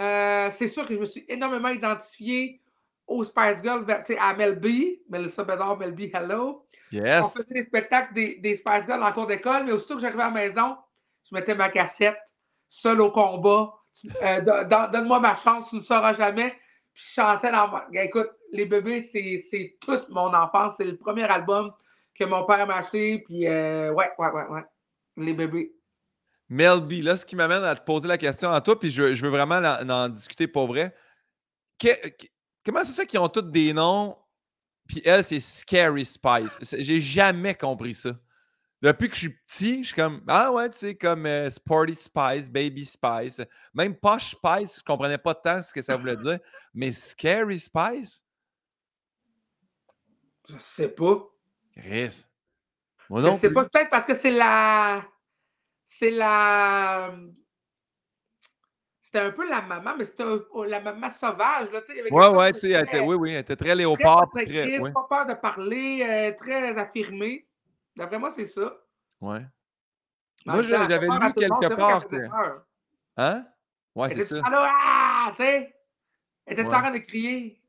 euh, c'est sûr que je me suis énormément identifié aux Spice Girls, ben, à Mel B, Melissa Bedard, Mel B, hello. Yes. On faisait des spectacles des, des Spice Girls en cours d'école, mais aussitôt que j'arrivais à la maison, je mettais ma cassette, seul au combat, euh, donne-moi ma chance, tu ne le sauras jamais. Puis je chantais Écoute, Les Bébés, c'est toute mon enfance. C'est le premier album que mon père m'a acheté. Puis, euh, ouais, ouais, ouais, ouais. Les Bébés. Mel B, là, ce qui m'amène à te poser la question à toi, puis je, veux vraiment en, discuter pour vrai. Comment c'est comment ça qu'ils ont tous des noms, puis elle, c'est Scary Spice? J'ai jamais compris ça. Depuis que je suis petit, je suis comme Ah ouais, tu sais, comme euh, Sporty Spice, Baby Spice. Même Posh Spice, je comprenais pas tant ce que ça voulait dire. Mais Scary Spice? Je sais pas. Chris. Moi non. Je sais pas, peut-être parce que c'est la. C'est la c'était un peu la maman, mais c'était oh, la maman sauvage. Là, ouais, ouais, tu sais, oui, oui, elle était très léopard. Très, pas peur de parler, euh, très affirmée. D'après moi, c'est ça. Ouais. Moi, moi, j'avais lu quelque part. Hein? Ouais, c'est ça. Ah, tu sais? Elle était en train de crier.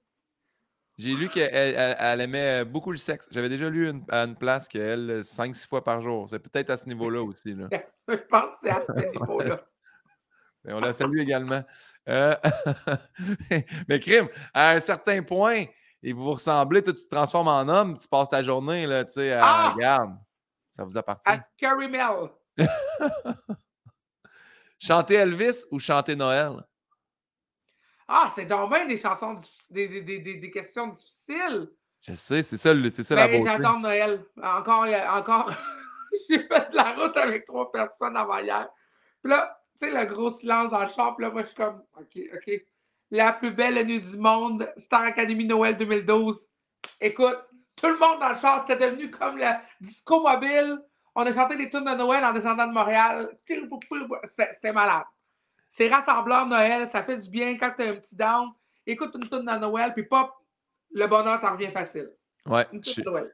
J'ai lu qu'elle aimait euh, beaucoup le sexe. J'avais déjà lu une, à une place qu'elle, 5-6 euh, fois par jour. C'est peut-être à ce niveau-là aussi. Là. Je pense que c'est à ce niveau-là. on la salue également. Euh, mais crime, à un certain point, et vous vous ressemblez, toi, tu te transformes en homme, tu passes ta journée, là, tu sais, à ah! regarde, ça vous appartient. À Scary Mel. chanter Elvis ou chanter Noël? Ah, c'est dommage des chansons, des, des, des, des questions difficiles. Je sais, c'est ça, ça la ben, beauté. J'adore Noël. Encore, euh, encore, j'ai fait de la route avec trois personnes avant hier. Puis là, tu sais, le gros silence dans le champ, puis là, moi, je suis comme, OK, OK la plus belle nuit du monde, Star Academy Noël 2012. Écoute, tout le monde dans le char, c'était devenu comme le disco mobile. On a chanté les tunes de Noël en descendant de Montréal. C'était malade. C'est rassembleur Noël, ça fait du bien quand tu as un petit down. Écoute une tune de Noël, puis pop, le bonheur t'en revient facile. Ouais. Une de Noël.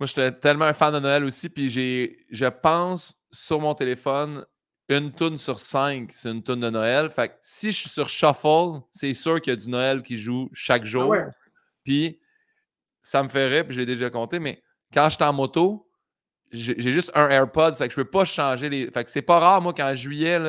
Moi, j'étais tellement un fan de Noël aussi, puis je pense, sur mon téléphone, une tune sur cinq, c'est une tune de Noël. Fait que si je suis sur Shuffle, c'est sûr qu'il y a du Noël qui joue chaque ah jour. Puis ça me ferait, puis je déjà compté, mais quand je suis en moto, j'ai juste un AirPod, fait que je peux pas changer les. Fait que c'est pas rare, moi, qu'en juillet,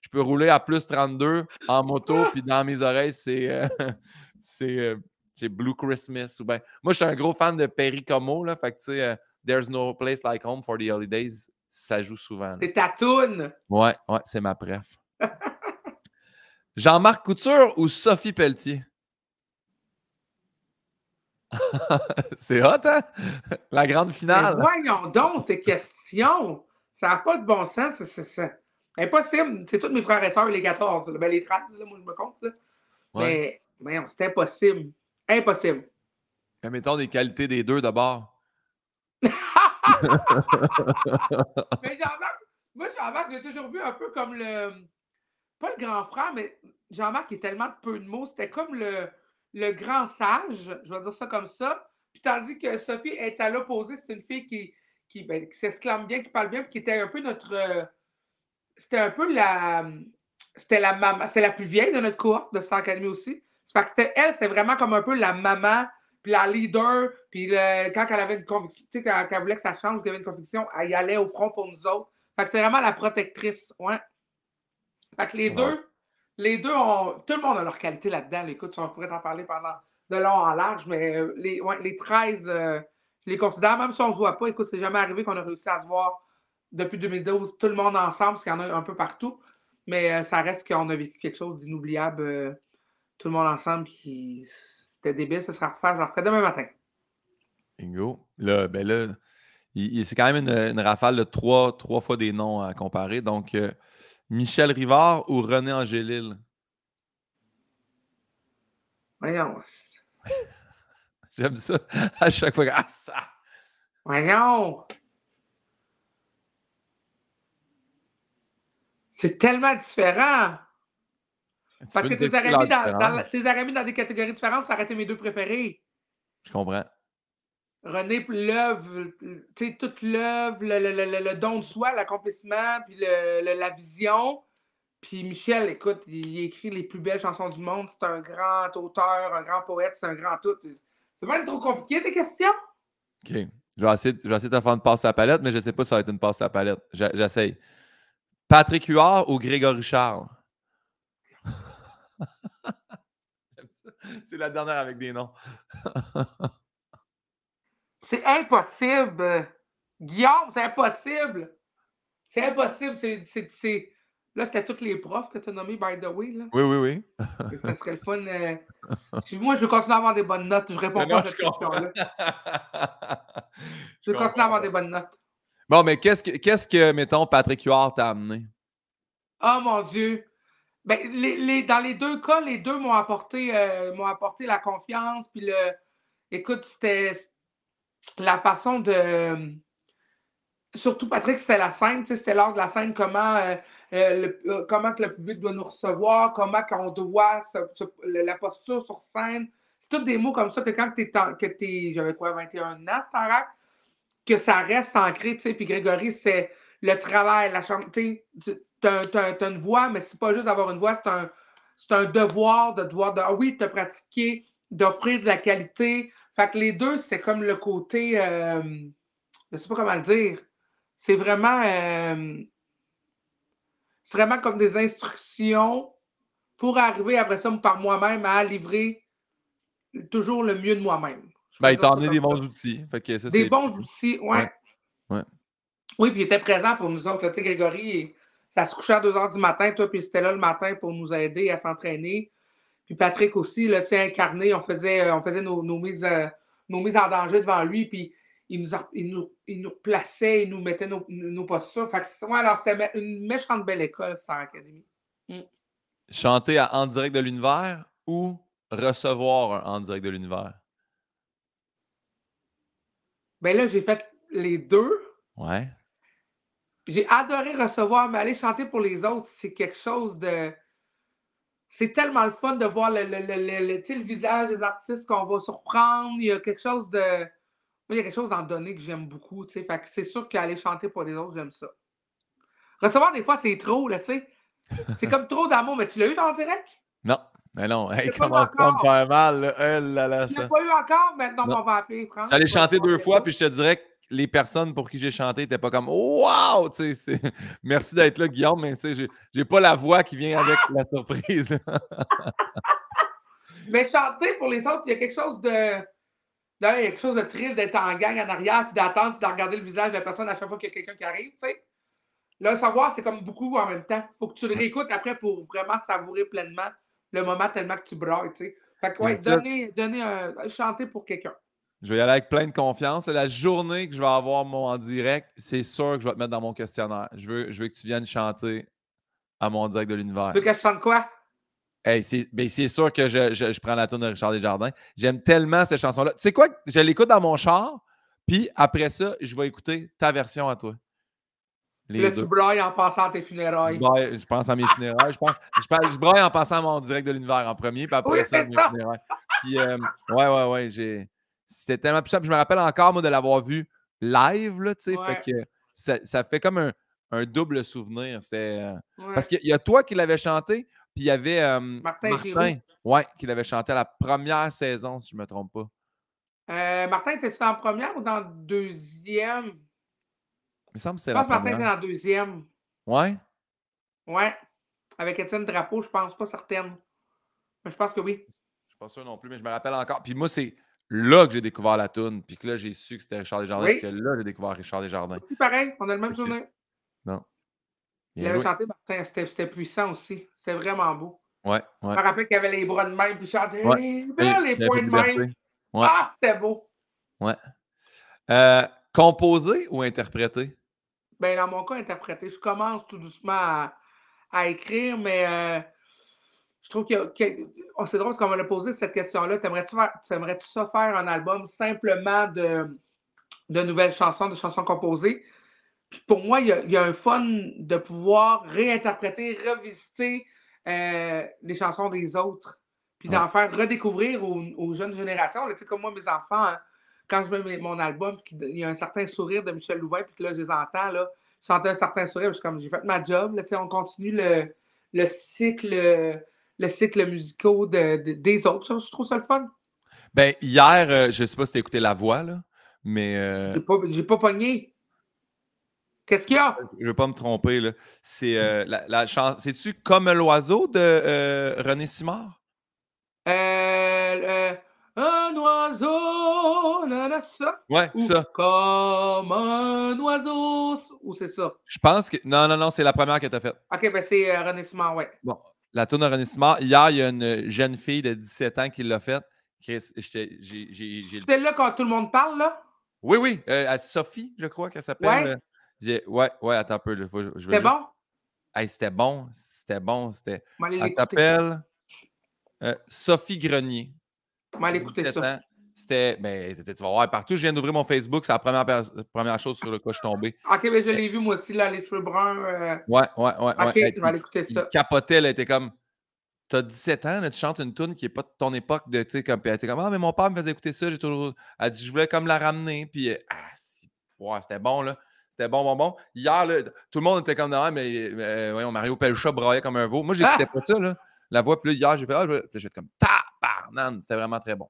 je peux rouler à plus 32 en moto, ah! puis dans mes oreilles, c'est. Euh, euh, c'est Blue Christmas. Ou ben... Moi, je suis un gros fan de Perry Como, là, fait que tu sais, euh, There's no place like home for the holidays ça joue souvent. C'est ta toune. Ouais, ouais, c'est ma préf. Jean-Marc Couture ou Sophie Pelletier? c'est hot, hein? La grande finale. voyons donc tes questions. Ça n'a pas de bon sens. C'est impossible. C'est tous mes frères et sœurs, les 14. Ben, les 13, moi, je me compte. Mais voyons, c'est impossible. Impossible. mettons des qualités des deux d'abord. mais Jean-Marc, moi, Jean-Marc, j'ai toujours vu un peu comme le. Pas le grand frère, mais Jean-Marc est tellement peu de mots. C'était comme le, le grand sage, je vais dire ça comme ça. Puis tandis que Sophie est à l'opposé, c'est une fille qui, qui, ben, s'exclame bien, qui parle bien, qui était un peu notre. Euh, c'était un peu la. C'était la maman. C'était la plus vieille de notre cohorte de Star Academy aussi. C'est que c'était elle, c'était vraiment comme un peu la maman puis la leader, puis quand elle avait une conviction, tu sais, quand, elle voulait que ça change, qu'elle avait une conviction, elle y allait au front pour nous autres. Fait que c'est vraiment la protectrice, ouais. Fait que les deux, les deux ont, tout le monde a leur qualité là-dedans. Écoute, on pourrait en parler pendant de long en large, mais euh, les, les 13, euh, les considère, même si on ne se voit pas, écoute, c'est jamais arrivé qu'on a réussi à se voir depuis 2012, tout le monde ensemble, parce qu'il y en a un peu partout. Mais euh, ça reste qu'on a vécu quelque chose d'inoubliable, tout le monde ensemble, qui c'était débile, ce sera refaire, je le demain matin. Bingo. Là, ben là, c'est quand même une, rafale de trois, trois fois des noms à comparer. Donc, euh, Michel Rivard ou René Angélil? Voyons. J'aime ça. À chaque fois. Ah, ça! Voyons! C'est tellement différent! Parce que tes aurais, dans, des catégories différentes, ça aurait été mes deux préférés. Je comprends. René, l'œuvre, euh, tu sais, toute l'œuvre, le, don de soi, l'accomplissement, puis la vision. Puis Michel, écoute, il écrit les plus belles chansons du monde. C'est un grand auteur, un grand poète, c'est un grand tout. C'est même trop compliqué, tes questions? OK. Je vais essayer, de faire une passe à la palette, mais je ne sais pas si ça va être une passe à la palette. J'essaye. Patrick Huard ou Grégory Charles? C'est la dernière avec des noms. c'est impossible. Euh, Guillaume, c'est impossible. C'est impossible. C'est, Là, c'était tous les profs que tu as nommés, by the way. Là. Oui, oui, oui. Ce serait le fun. Euh, moi, je vais continuer à avoir des bonnes notes. Je réponds pas à cette question-là. je vais continuer à avoir des bonnes notes. Bon, mais qu'est-ce que, qu'est-ce que mettons, Patrick Huard t'a amené? Oh mon Dieu! Ben, les, dans les deux cas, les deux m'ont apporté, euh, m'ont apporté la confiance. Puis le, écoute, c'était la façon de. Surtout, Patrick, c'était la scène, c'était lors de la scène, comment, euh, le, euh, comment que le public doit nous recevoir, comment qu'on doit la posture sur scène. C'est tous des mots comme ça que quand tu es, j'avais quoi, 21 ans, que ça reste ancré, Puis Grégory, c'est le travail, la chanter, Tu as, une voix, mais c'est pas juste d'avoir une voix, c'est un, un, devoir de devoir de, ah oui, te pratiquer, d'offrir de la qualité. Fait que les deux, c'est comme le côté, euh, je sais pas comment le dire, c'est vraiment, euh, c'est vraiment comme des instructions pour arriver après ça par moi-même à livrer toujours le mieux de moi-même. Ben, il t'en des bons outils. des bons outils, ouais. Oui, puis il était présent pour nous autres. Tu sais, Grégory, ça se couchait à 2 h du matin, toi, puis c'était là le matin pour nous aider à s'entraîner. Puis Patrick aussi, là, tu sais, incarné, on faisait, euh, on faisait nos, nos, mises, euh, nos mises en danger devant lui, puis il nous, il nous, il nous plaçait, il nous mettait nos, postures. Fait que, alors, c'était une méchante belle école, cette académie. Mm. Chanter à En direct de l'univers ou recevoir un En direct de l'univers? Ben là, j'ai fait les deux. Ouais. J'ai adoré recevoir, mais aller chanter pour les autres, c'est quelque chose de. C'est tellement le fun de voir le, visage des artistes qu'on va surprendre. Il y a quelque chose de. il y a quelque chose d'en donner que j'aime beaucoup. Fait que c'est sûr qu'aller chanter pour les autres, j'aime ça. Recevoir, des fois, c'est trop, là, tu sais. C'est comme trop d'amour, mais tu l'as eu dans le direct? Non. Mais non, Il commence pas à me faire mal, là. Oh là, là Je pas eu encore, maintenant, on va appeler J'allais chanter deux fois, puis je te dirais les personnes pour qui j'ai chanté n'étaient pas comme Wow! Merci d'être là, Guillaume, mais j'ai, j'ai pas la voix qui vient avec la surprise. mais chanter pour les autres, il y a quelque chose de. quelque chose de triste d'être en gang en arrière, puis d'attendre, de regarder le visage de la personne à chaque fois qu'il y a quelqu'un qui arrive, Le savoir, c'est comme beaucoup en même temps. Faut que tu le réécoutes après pour vraiment savourer pleinement le moment tellement que tu brailles, tu Fait que, donner, donner un, chanter pour quelqu'un. Je vais y aller avec plein de confiance. La journée que je vais avoir mon en direct, c'est sûr que je vais te mettre dans mon questionnaire. Je veux, que tu viennes chanter à mon direct de l'univers. Tu veux que je chante quoi? Ben, c'est sûr que je, prends la tourne de Richard Desjardins. J'aime tellement cette chanson-là. Tu sais quoi? Je l'écoute dans mon char, puis après ça, je vais écouter ta version à toi. Les là, tu brailles en passant à tes funérailles. Je, je pense à mes funérailles. Je, pense, braille en passant à mon direct de l'univers en premier, puis après ça, mes funérailles. Puis, euh, ouais, ouais, ouais, j'ai. C'était tellement puissant. je me rappelle encore, moi, de l'avoir vu live, là, tu sais. ça, fait comme un, double souvenir. C'est, euh, Parce qu'il y a toi qui l'avais chanté, puis il y avait euh, Martin, Martin ouais, qui l'avait chanté à la première saison, si je ne me trompe pas. Euh, Martin, étais-tu en première ou dans deuxième? Il me semble que c'est la Je pense que Martin était en deuxième. Ouais? Ouais. Avec Étienne Drapeau, je pense pas certaine. Mais je pense que oui. Je ne pense pas sûr non plus, mais je me rappelle encore. Puis moi, c'est là que j'ai découvert la toune, puis que là, j'ai su que c'était Richard Desjardins, puis que là, j'ai découvert Richard Desjardins. C'est pareil, on a le même okay. Non. Il avait chanté Martin, ben, c'était puissant aussi. C'était vraiment beau. Ouais, ouais. Je me rappelle qu'il avait les bras de même, puis il chantait les, les points de même. Ah, c'était beau. Ouais. Euh, composer ou interpréter? Ben, dans mon cas, interpréter. Je commence tout doucement à, écrire, mais euh, je trouve que oh, c'est drôle parce qu'on m'a posé cette question-là. T'aimerais-tu aimerais ça faire un album simplement de, de nouvelles chansons, de chansons composées? Puis pour moi, il y, a, un fun de pouvoir réinterpréter, revisiter euh, les chansons des autres, puis d'en faire redécouvrir aux, jeunes générations. tu sais, comme moi, mes enfants, hein, quand je mets mon album, il y a un certain sourire de Michel Louvain, puis là, je les entends, là, chanter un certain sourire, je suis comme, j'ai fait ma job, tu on continue le, le cycle le cycle musicaux des autres. je trouve ça le fun. Ben, hier, euh, je ne sais pas si tu as écouté La Voix, là, mais. Euh, j'ai pas, pas, pogné. Qu'est-ce qu'il y a? Je ne veux pas me tromper. C'est euh, mm. la, la C'est-tu comme l'oiseau de René Simard? un oiseau, là, là, ça. Ouais, ça. Comme un oiseau. Ou c'est ça? Je pense que. Non, non, non, c'est la première que tu as faite. OK, ben c'est René Simard, ouais. Bon, la tourne René hier, il y a une jeune fille de 17 ans qui l'a faite. C'était là quand tout le monde parle, là? Oui, oui. Euh, Sophie, je crois qu'elle s'appelle. Ouais. Euh, ouais. attends un peu. C'était bon? c'était bon, c'était bon. C'était... Elle s'appelle euh, Sophie Grenier. On va ça. C'était, ben, tu vas voir partout. Je viens d'ouvrir mon Facebook, c'est la première, première chose sur laquelle je suis tombé. Ok, mais je l'ai vu moi aussi, là, les cheveux bruns. Euh. Ouais, ouais, ouais. Ok, tu ben, vas vais écouter ça. Il elle était comme, t'as 17 ans, là, tu chantes une tune qui n'est pas de ton époque, de, tu comme, puis elle était comme, ah, mais mon père me faisait écouter ça, j'ai toujours. Elle dit, je voulais comme la ramener, puis, euh, ah, si, c'était bon, là. C'était bon, bon, bon. Hier, là, tout le monde était comme, non, ah, mais euh, voyons, Mario Pelcha braillait comme un veau. Moi, j'écoutais ah! pas ça, là. La voix, plus hier, j'ai fait, ah, je vais, être comme, tabarnane, c'était vraiment très bon.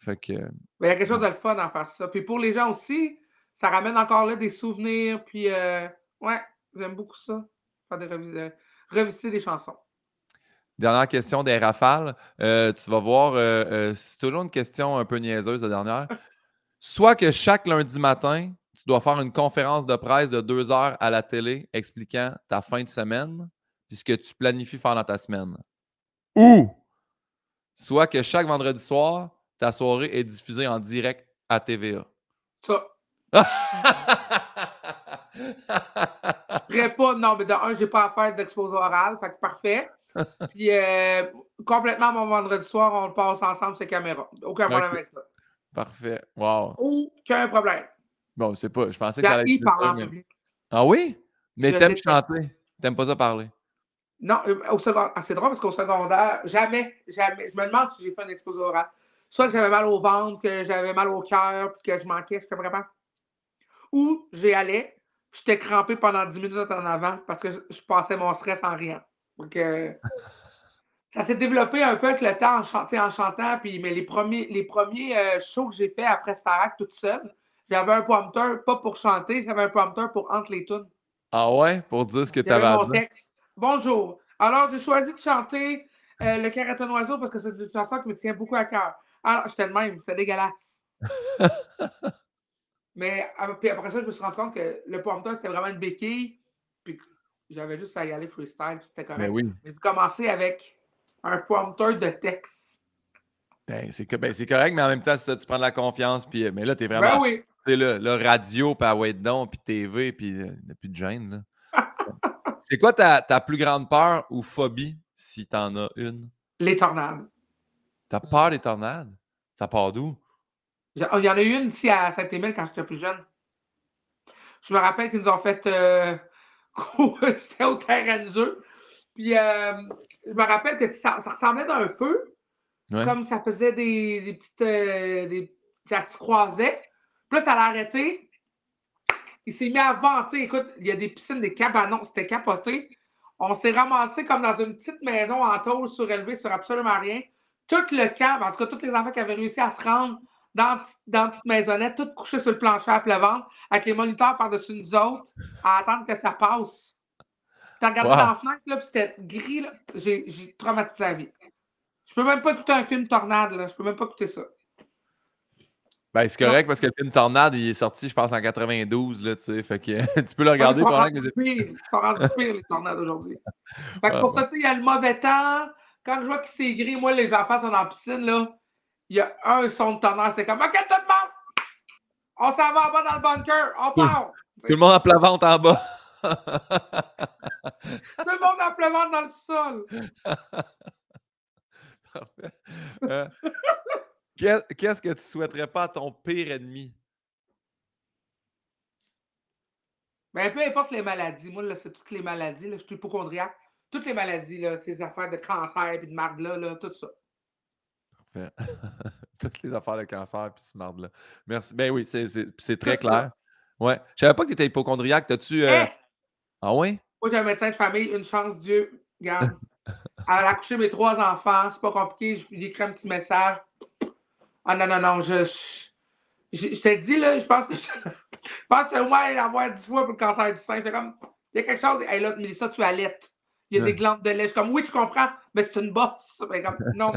Fait que... Euh, il y a quelque chose de le fun en faire ça. Puis pour les gens aussi, ça ramène encore là des souvenirs. Puis euh, ouais, j'aime beaucoup ça. Faire des euh, revisiter des chansons. Dernière question des rafales. tu vas voir, c'est toujours une question un peu niaiseuse, la dernière. Soit que chaque lundi matin, tu dois faire une conférence de presse de deux heures à la télé expliquant ta fin de semaine puisque ce que tu planifies faire dans ta semaine. Ou soit que chaque vendredi soir, ta soirée est diffusée en direct à TVA. Ça. je pas. Non, mais de un, j'ai pas à faire d'exposé oral, fait que parfait. Puis euh, complètement mon vendredi soir, on le passe ensemble ces caméras. Aucun problème avec ça. Parfait. Wow. Aucun problème. Bon, c'est pas. Je pensais que allait être. Ah oui? Mais t'aimes chanter. T'aimes pas ça parler. Non, euh, au secondaire. Ah, c'est drôle parce qu'au secondaire, jamais, jamais. Je me demande si j'ai fait un exposé oral. Soit que j'avais mal au ventre, que j'avais mal au cœur, puis que je manquais, je pas vraiment. Ou j'y allais, j'étais crampé pendant 10 minutes en avant parce que je, passais mon stress en rien euh, ça s'est développé un peu avec le temps en, chantant, en chantant. Puis, mais les premiers, les premiers euh, shows que j'ai fait après Starac toute seule, j'avais un prompteur, pas pour chanter, j'avais un prompteur pour entre les tunes. Ah ouais? Pour dire ce que tu avais à Bonjour. Alors, j'ai choisi de chanter euh, Le Caraton Oiseau parce que c'est une chanson qui me tient beaucoup à cœur. Alors, ah, j'étais le même, c'est dégueulasse. Mais après ça, je me suis rendu compte que le pompteur, c'était vraiment une béquille. Puis j'avais juste à y aller freestyle, puis c'était ben correct. Mais oui. j'ai commencé avec un pompteur de texte. Ben, ben, c'est correct, mais en même temps, ça, tu prends de la confiance. Puis, euh, mais là, t'es ben vraiment. Ben oui. C'est le, radio, puis Wait don puis TV, puis euh, il n'y a plus de gêne. c'est quoi ta, ta plus grande peur ou phobie, si t'en as une? Les tornades. T'as peur des tornades? Ça part d'où? Oh, il y en a eu une ici à Saint-Émile quand j'étais plus jeune. Je me rappelle qu'ils nous ont fait. Euh, c'était au terrain de Puis euh, je me rappelle que ça, ça ressemblait un feu. Comme ça faisait des, petites. Euh, des, ça se croisait. Puis là, ça l'a arrêté. Il s'est mis à vanter. Écoute, il y a des piscines, des cabanons. C'était capoté. On s'est ramassé comme dans une petite maison en tôle surélevée sur absolument rien tout le camp, en tout cas, tous les enfants qui avaient réussi à se rendre dans, dans une petite maisonnette, toutes couchés sur le plancher à pleuvant, avec les moniteurs par-dessus nous autres, à attendre que ça passe. T'as regardé dans la fenêtre, là, c'était gris, J'ai, j'ai traumatisé la vie. Je peux même pas écouter un film Tornade, là. Je peux même pas écouter ça. Ben, c'est correct parce que le film Tornade, il est sorti, je pense, en 92, là, tu sais. Fait que tu peux le regarder pendant que les Ils sont rendus pires, les tornades aujourd'hui. Fait que pour ça, tu sais, il y a le mauvais temps, quand je vois qu'il c'est gris, moi, les enfants sont en piscine, là, il y a un son de tonnerre, c'est comme OK, tout le monde! On s'en va en bas dans le bunker, on part! Tout le monde en plavante en bas! tout le monde en plavante dans le sol! Euh, qu'est-ce que tu souhaiterais pas à ton pire ennemi? Ben, peu importe les maladies. Moi, c'est toutes les maladies. Je suis hypochondriac toutes les maladies, là, ces affaires de cancer et de marde là, tout ça. Parfait. toutes les affaires de cancer puis ce marde là. Merci. Ben oui, c'est très clair. Je Ouais. Je savais pas que tu étais hypochondriaque. T'as-tu. Euh, eh! Ah ouais? Moi, j'ai un médecin de famille, une chance, Dieu. Regarde. Elle a accouché mes trois enfants, c'est pas compliqué, je lui un petit message. Ah non, non, non, je. Je, je, dis, là, je pense que. Je, pense que moi, elle avoir dix fois pour le cancer du sein. C'est comme. Il y a quelque chose. Hé, a là, Mélissa, tu allaites il y a des glandes de lait. Je suis comme, oui, tu comprends, mais c'est une bosse. Mais comme, non,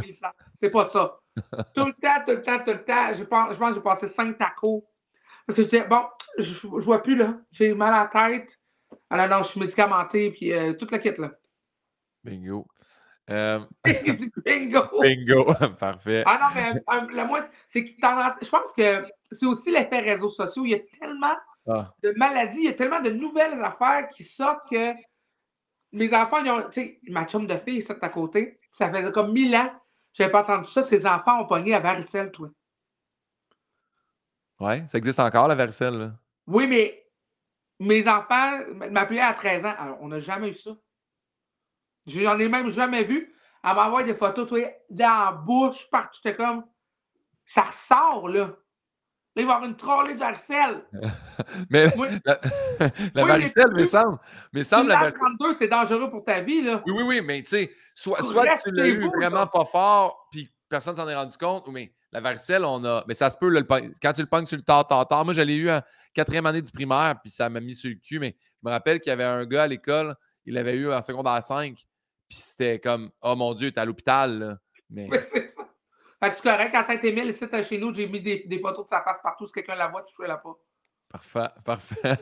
c'est pas ça. Tout le temps, tout le temps, tout le temps. Je pense, je pense que j'ai passé cinq tacos. Parce que je disais, bon, je, ne vois plus, là. J'ai mal à la tête. Alors, ah non, je suis médicamenté, puis euh, toute la quête, là. Bingo. Euh, bingo. Bingo, parfait. Ah non, mais euh, la moitié, c'est que je pense que c'est aussi l'effet réseau sociaux. Il y a tellement ah. de maladies, il y a tellement de nouvelles affaires qui sortent que mes enfants, ils ont, tu sais, ma chum de fille, c'est à côté, ça faisait comme mille ans, n'avais pas entendu ça, ses enfants ont pogné à varicelle, toi. Oui, ça existe encore, la varicelle, là. Oui, mais mes enfants m'appelaient à 13 ans. Alors, on n'a jamais eu ça. J'en ai même jamais vu. Elle avoir des photos, toi, dans la bouche, partout. J'étais comme, ça sort, là il va avoir une trollée de varicelle. mais la, varicelle, mais semble. Mais semble la 32, c'est dangereux pour ta vie. Là. Oui, oui, oui, mais tu sais, soit, tu l'as eu vraiment pas fort, puis personne s'en est rendu compte, ou mais la varicelle, on a. Mais ça se peut, le, quand tu le pognes sur le tard, tard, tard. Moi, j'allais eu en quatrième année du primaire, puis ça m'a mis sur le cul, mais je me rappelle qu'il y avait un gars à l'école, il avait eu en seconde à 5, puis c'était comme, oh mon Dieu, t'es à l'hôpital, là. Mais. Fait que correct, à Saint-Émile, ici, chez nous, j'ai mis des, photos de sa face partout. Si quelqu'un la voit, tu fais la pas. Parfait, parfait.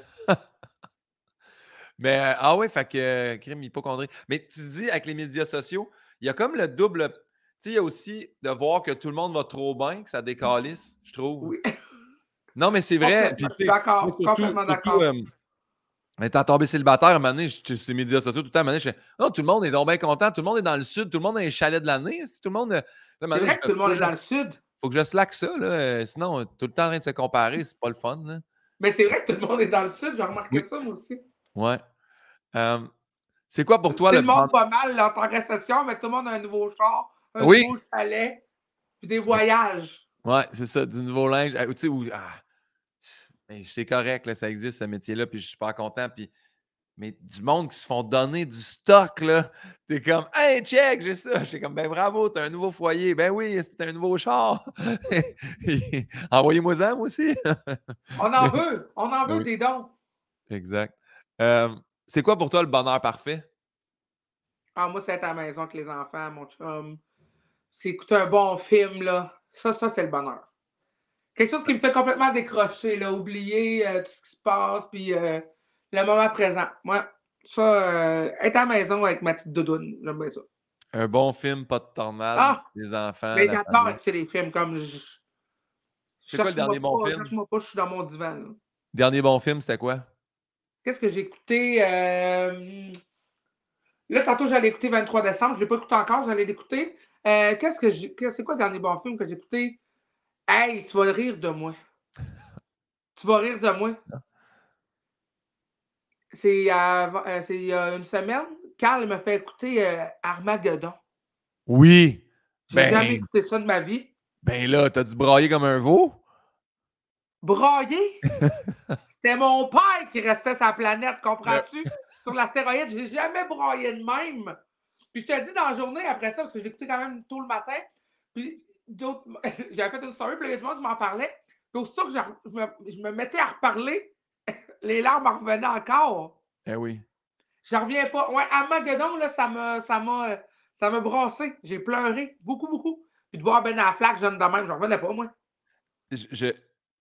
Mais, euh, ah oui, fait que, euh, crime hypochondrie. Mais tu dis, avec les médias sociaux, il y a comme le double. Tu sais, il y a aussi de voir que tout le monde va trop bien, que ça décalisse, je trouve. Oui. Non, mais c'est vrai. Je suis d'accord, complètement d'accord. Euh, étant tombé célibataire, à un moment donné, sur les médias sociaux, tout le temps, à un moment donné, je fais Non, tout le monde est donc bien content, tout le monde est dans le sud, tout le monde a un chalet de l'année. Tout le monde. C'est vrai que tout le monde est dans le sud. Faut que je slack ça, là. Euh, sinon, euh, tout le temps en train de se comparer, c'est pas le fun. Mais c'est vrai que tout le monde est dans le sud, j'ai remarqué ça moi aussi. Ouais. c'est quoi pour toi tout le. Tout le monde pas mal là, en récession, mais tout le monde a un nouveau char, un nouveau chalet, puis des voyages. Ouais, c'est ça, du nouveau linge. Ah, tu sais, où. Ben, c'est correct, là, ça existe ce métier-là, puis je suis pas content. Puis... Mais du monde qui se font donner du stock, là, t'es comme Hey, check, j'ai ça. suis comme Ben bravo, t'as un nouveau foyer. Ben oui, c'est un nouveau char. Envoyez-moi ça, aussi. on en veut, on en veut des dons. Exact. Euh, c'est quoi pour toi le bonheur parfait? Ah, moi, c'est être à la maison avec les enfants, mon chum. C'est écouter un bon film, là. Ça, ça, c'est le bonheur quelque chose qui me fait complètement décrocher, là, oublier euh, tout ce qui se passe, puis euh, le moment présent. Moi, ça, euh, être à la maison avec ma petite doudoune, j'aime bien ça. Un bon film, pas de tornade, ah, les enfants. Mais j'adore écouter des films comme. Je... C'est quoi le dernier bon film? je moi pas, je suis dans mon divan. Dernier bon film, c'était quoi? Qu'est-ce que j'ai écouté? Là, tantôt, j'allais écouter 23 décembre. Je ne l'ai pas écouté encore, j'allais l'écouter. qu'est-ce que C'est quoi le dernier bon film que j'ai écouté? Hey, tu vas rire de moi. tu vas rire de moi. Euh, euh, c'est il y a une semaine, Carl m'a fait écouter euh, Armageddon. Oui. J'ai ben jamais écouté ça de ma vie. Ben là, t'as dû brailler comme un veau. Brailler? C'était mon père qui restait sa planète, comprends-tu? Sur l'astéroïde, j'ai jamais braillé de même. Puis je te dis dans la journée après ça, parce que j'ai écouté quand même tout le matin, puis J'avais fait une story, puis tu m'en parlais Puis que je me, je me mettais à reparler, les larmes en revenaient encore. Eh oui. Je reviens pas. Ouais, à Maguedon, ça m'a ça m'a brassé. J'ai pleuré beaucoup, beaucoup. Puis de voir Ben Affleck jeune de même, je revenais pas, moi. Je,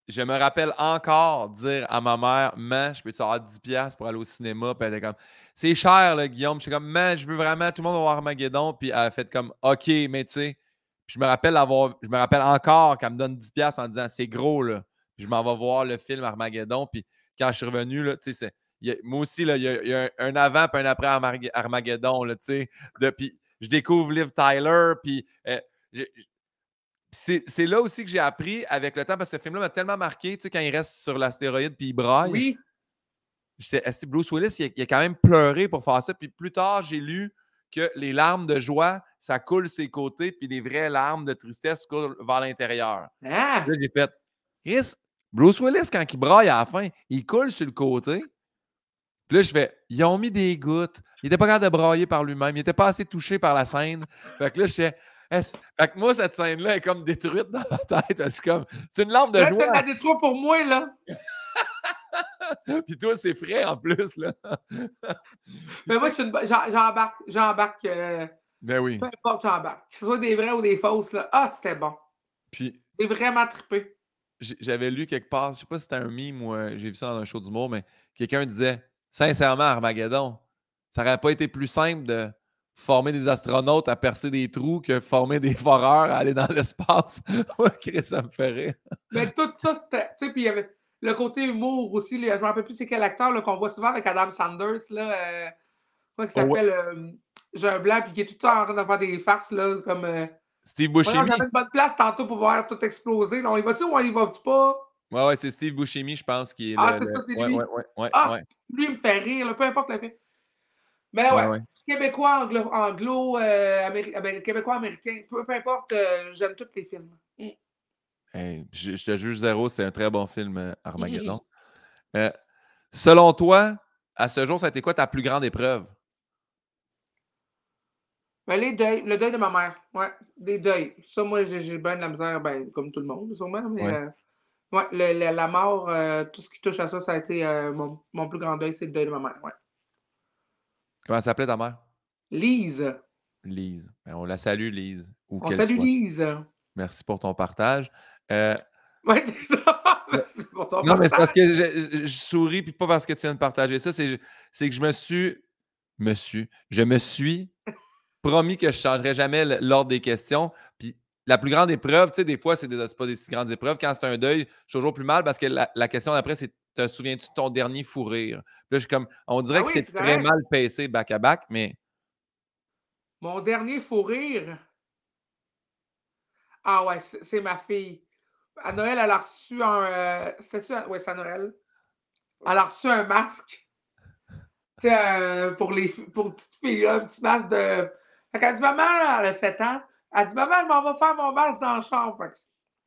je, me rappelle encore dire à ma mère, « Man, je peux-tu avoir 10$ pour aller au cinéma? » Puis elle était comme, « C'est cher, Guillaume. » Je suis comme, « Mais, je veux vraiment, tout le monde va voir Armageddon. » Puis elle a fait comme, « OK, mais tu sais, je me rappelle avoir, je me rappelle encore qu'elle me donne 10$ en disant c'est gros je m'en vais voir le film Armageddon. Puis quand je suis revenu, là, moi aussi, il y a, un, avant puis un après Armageddon. puis je découvre Liv Tyler, puis euh, c'est là aussi que j'ai appris avec le temps, parce que ce film-là m'a tellement marqué, quand il reste sur l'astéroïde puis il braille. Oui. Bruce Willis, a, il a, quand même pleuré pour faire ça. Puis plus tard, j'ai lu que les larmes de joie, ça coule ses côtés, puis des vraies larmes de tristesse coulent vers l'intérieur. Ah! Là, j'ai fait Chris, Bruce Willis, quand il braille à la fin, il coule sur le côté. Puis là, je fais Ils ont mis des gouttes. Il n'était pas capable de brailler par lui-même. Il n'était pas assez touché par la scène. Fait que là, je fais que moi, cette scène-là est comme détruite dans ma tête. Parce que comme, c'est une larme de là, joie. C'est la détruit pour moi, là. Puis toi, c'est frais en plus, là. Mais ben, moi, j'embarque, j'embarque, euh, ben oui. Peu importe, bas. Que ce soit des vrais ou des fausses, là. Ah, c'était bon. Puis. J'ai vraiment trippé. J'avais lu quelque part, je sais pas si c'était un mime ou j'ai vu ça dans un show d'humour, mais quelqu'un disait Sincèrement, Armageddon, ça n'aurait pas été plus simple de former des astronautes à percer des trous que former des foreurs à aller dans l'espace. ça me ferait. Mais tout ça, c'était. Tu sais, puis il y avait le côté humour aussi. je ne me rappelle plus c'est quel acteur qu'on voit souvent avec Adam Sanders. Là, euh, quoi, qu'il oh, s'appelle. Euh, j'ai un blanc, puis qui est tout le temps en train de faire des farces, là, comme. Euh, Steve Buscemi. J'avais une bonne place tantôt pour voir tout exploser. On il va-tu ou on y va-tu pas? Ouais, ouais, c'est Steve Buscemi, je pense, qui est Ah, c'est ça, c'est ouais, lui. Ouais, ouais, ah, lui, il me fait rire, peu importe la fait. Mais ouais, Québécois, anglo, anglo euh, Québécois, américain, peu, importe, euh, j'aime tous les films. Mm. je, te juge zéro, c'est un très bon film, Armageddon. selon toi, à ce jour, ça a été quoi ta plus grande épreuve? Ben, le deuil de ma mère, ouais, des deuils. Ça, moi, j'ai bien de la misère, ben, comme tout le monde, sûrement, mais ouais. Euh, la mort, euh, tout ce qui touche à ça, ça a été euh, mon, plus grand deuil, c'est le deuil de ma mère, ouais. Comment s'appelait ta mère? Lise. Lise. Ben, on la salue, Lise. Salut salue Lise. Merci pour ton partage. Ouais, ça. pour ton non, mais c'est parce que je, souris, puis pas parce que tu viens de partager ça, c'est que je me suis, me suis, je me suis promis que je ne changerai jamais l'ordre des questions. Puis la plus grande épreuve, tu sais, des fois, ce n'est pas des si grandes épreuves. Quand c'est un deuil, je suis toujours plus mal parce que la, question d'après, c'est Te souviens-tu de ton dernier fou rire là, je suis comme On dirait ah que c'est très mal pacé back-à-back, mais. Mon dernier fou rire. Ah ouais, c'est ma fille. À Noël, elle a reçu un. Euh, c'était-tu. Ouais, c'est à Noël. Elle a reçu un masque. Tu sais, euh, pour les pour petites filles, un petit masque de fait qu'elle dit Maman, elle a 7 ans, elle dit Maman, je va vais faire mon masque dans le champ.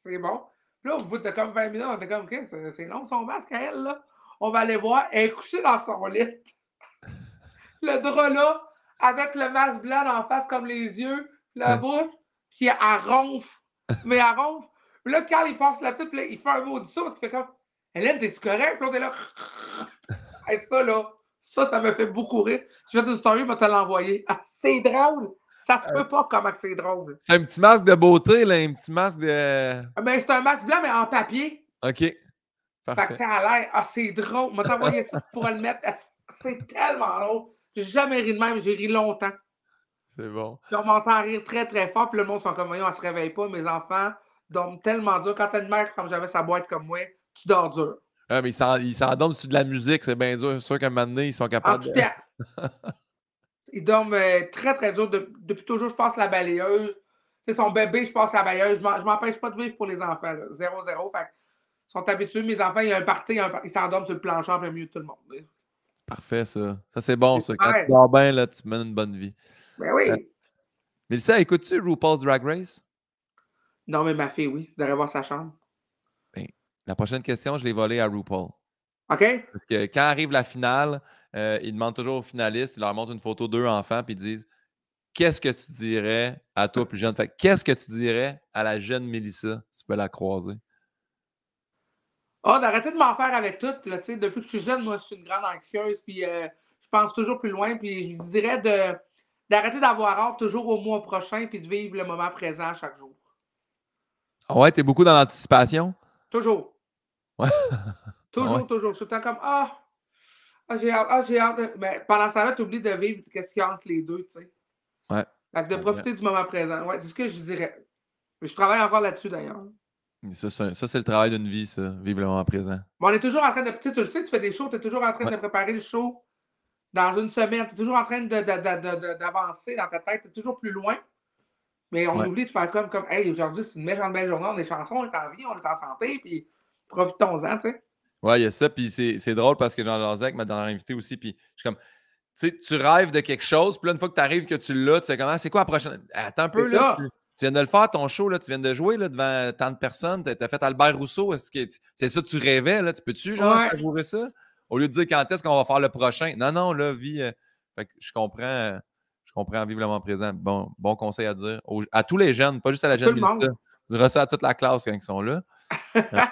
c'est bon. là, au bout de comme 20 minutes, on était comme OK, c'est long son masque à elle, là. On va aller voir. Elle est couchée dans son lit. le drap là, avec le masque blanc en face, comme les yeux, la hein? bouche, puis elle ronfle. Mais elle ronfle. Puis là, Carl, il passe la dessus puis là, il fait un mot de ça, parce qu'il fait comme Hélène, t'es-tu correct? Puis l'autre est là. Et ça, là, ça, ça me fait beaucoup rire. Je vais te le story, je vais te l'envoyer. Ah, c'est drôle! Ça se euh. peut pas comment c'est drôle. C'est un petit masque de beauté, là, un petit masque de. Ben, c'est un masque blanc, mais en papier. OK. Parfait. Fait que ça a l'air. Ah, c'est drôle. M'a envoyé ça pour le mettre. Ah, c'est tellement drôle. J'ai jamais ri de même, j'ai ri longtemps. C'est bon. Puis on m'entend rire très, très fort, puis le monde sont comme voyons, on se réveille pas. Mes enfants dorment tellement dur. Quand t'as une mère comme j'avais sa boîte comme moi, tu dors dur. Ah, mais ils s'endorment sur de la musique, c'est bien dur. C'est sûr qu'à un moment donné, ils sont capables. de... ils dorment euh, très, très dur. depuis toujours, je passe la balayeuse. C'est son bébé, je passe la balayeuse. Je m'empêche pas de vivre pour les enfants. Zéro, zéro. Fait ils sont habitués. Mes enfants, il y a un parti, ils s'endorment sur le plancher pour mieux mieux tout le monde. Parfait, ça. Ça, c'est bon, ça. Quand tu dors bien, là, tu mènes une bonne vie. Ben oui. Euh, Mélissa, écoutes-tu RuPaul's Drag Race? Non, mais ma fille, oui. Je devrais voir sa chambre. La prochaine question, je l'ai volée à RuPaul. OK. Parce que quand arrive la finale, euh, ils demandent toujours aux finalistes, ils leur montrent une photo d'eux enfants, puis ils disent Qu'est-ce que tu dirais à toi plus jeune qu'est-ce que tu dirais à la jeune Mélissa si Tu peux la croiser. Ah, oh, d'arrêter de m'en faire avec tout. depuis que je suis jeune, moi, je suis une grande anxieuse, puis euh, je pense toujours plus loin, puis je dirais de, d'arrêter d'avoir hâte toujours au mois prochain, puis de vivre le moment présent chaque jour. Ah ouais, t'es beaucoup dans l'anticipation? Toujours. Ah ouais. toujours, ouais. toujours. comme ah, ah, j'ai hâte, ah, j'ai hâte. Mais ben, pendant ça, tu oublies de vivre quest ce qu'il y a entre les deux, tu sais. Ouais. de profiter du moment présent. Ouais, c'est ce que je dirais. Je travaille encore là-dessus d'ailleurs. Ça, c'est le travail d'une vie, ça, vivre le moment présent. on est toujours en train de. Tu sais, tu fais des shows, tu es toujours en train de préparer le show dans une semaine, tu es toujours en train d'avancer dans ta tête, tu es toujours plus loin. Mais on oublie de faire comme, comme Hey, aujourd'hui, c'est une méchante belle journée, on est chanson, on est en vie, on est en santé, puis profitons-en, tu sais. Oui, il y a ça. Puis c'est drôle parce que jean l'azac ma dernière invité aussi. Puis je suis comme, tu sais, tu rêves de quelque chose. Puis là, une fois que tu arrives, que tu l'as, tu sais comment, ah, c'est quoi la prochaine. Attends un peu, là. Tu, viens de le faire, ton show, là. Tu viens de jouer là, devant tant de personnes. Tu as, fait Albert Rousseau. C'est -ce ça que tu rêvais, là. Tu peux-tu, genre, jouer ça? Au lieu de dire quand est-ce qu'on va faire le prochain. Non, non, là, vie. Euh, je comprends. je comprends vivement présent. Bon, bon conseil à dire à tous les jeunes, pas juste à la jeune. Tout le monde. Tu à toute la classe quand ils sont là. Hein?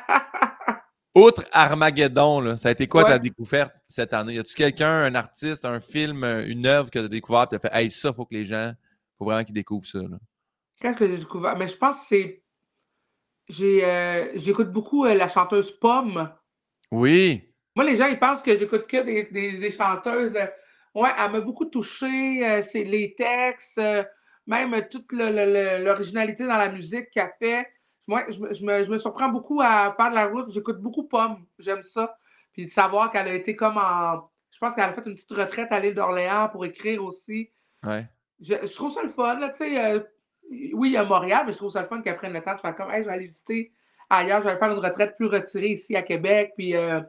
Outre Armageddon, ça a été quoi ta découverte cette année? Y a-tu quelqu'un, un artiste, un film, euh, une œuvre que tu as découvert tu as fait Hey, ça, faut que les gens, faut vraiment qu'ils découvrent ça. Qu'est-ce que j'ai découvert? Mais ben, je pense que c'est. Euh, j'écoute beaucoup euh, la chanteuse Pomme. Oui. Moi, les gens, ils pensent que j'écoute que des, chanteuses. ouais, elle m'a beaucoup touchée. c'est les textes, même toute l'originalité dans la musique qu'elle fait moi, je, me, surprends beaucoup à faire de la route. J'écoute beaucoup Pomme. J'aime ça. Puis de savoir qu'elle a été comme en. Je pense qu'elle a fait une petite retraite à l'île d'Orléans pour écrire aussi. Je, trouve ça le fun. Euh, oui, il y a Montréal, mais je trouve ça le fun qu'elle prenne le temps de faire comme hey, je vais aller visiter ailleurs, je vais faire une retraite plus retirée ici à Québec. Puis, euh,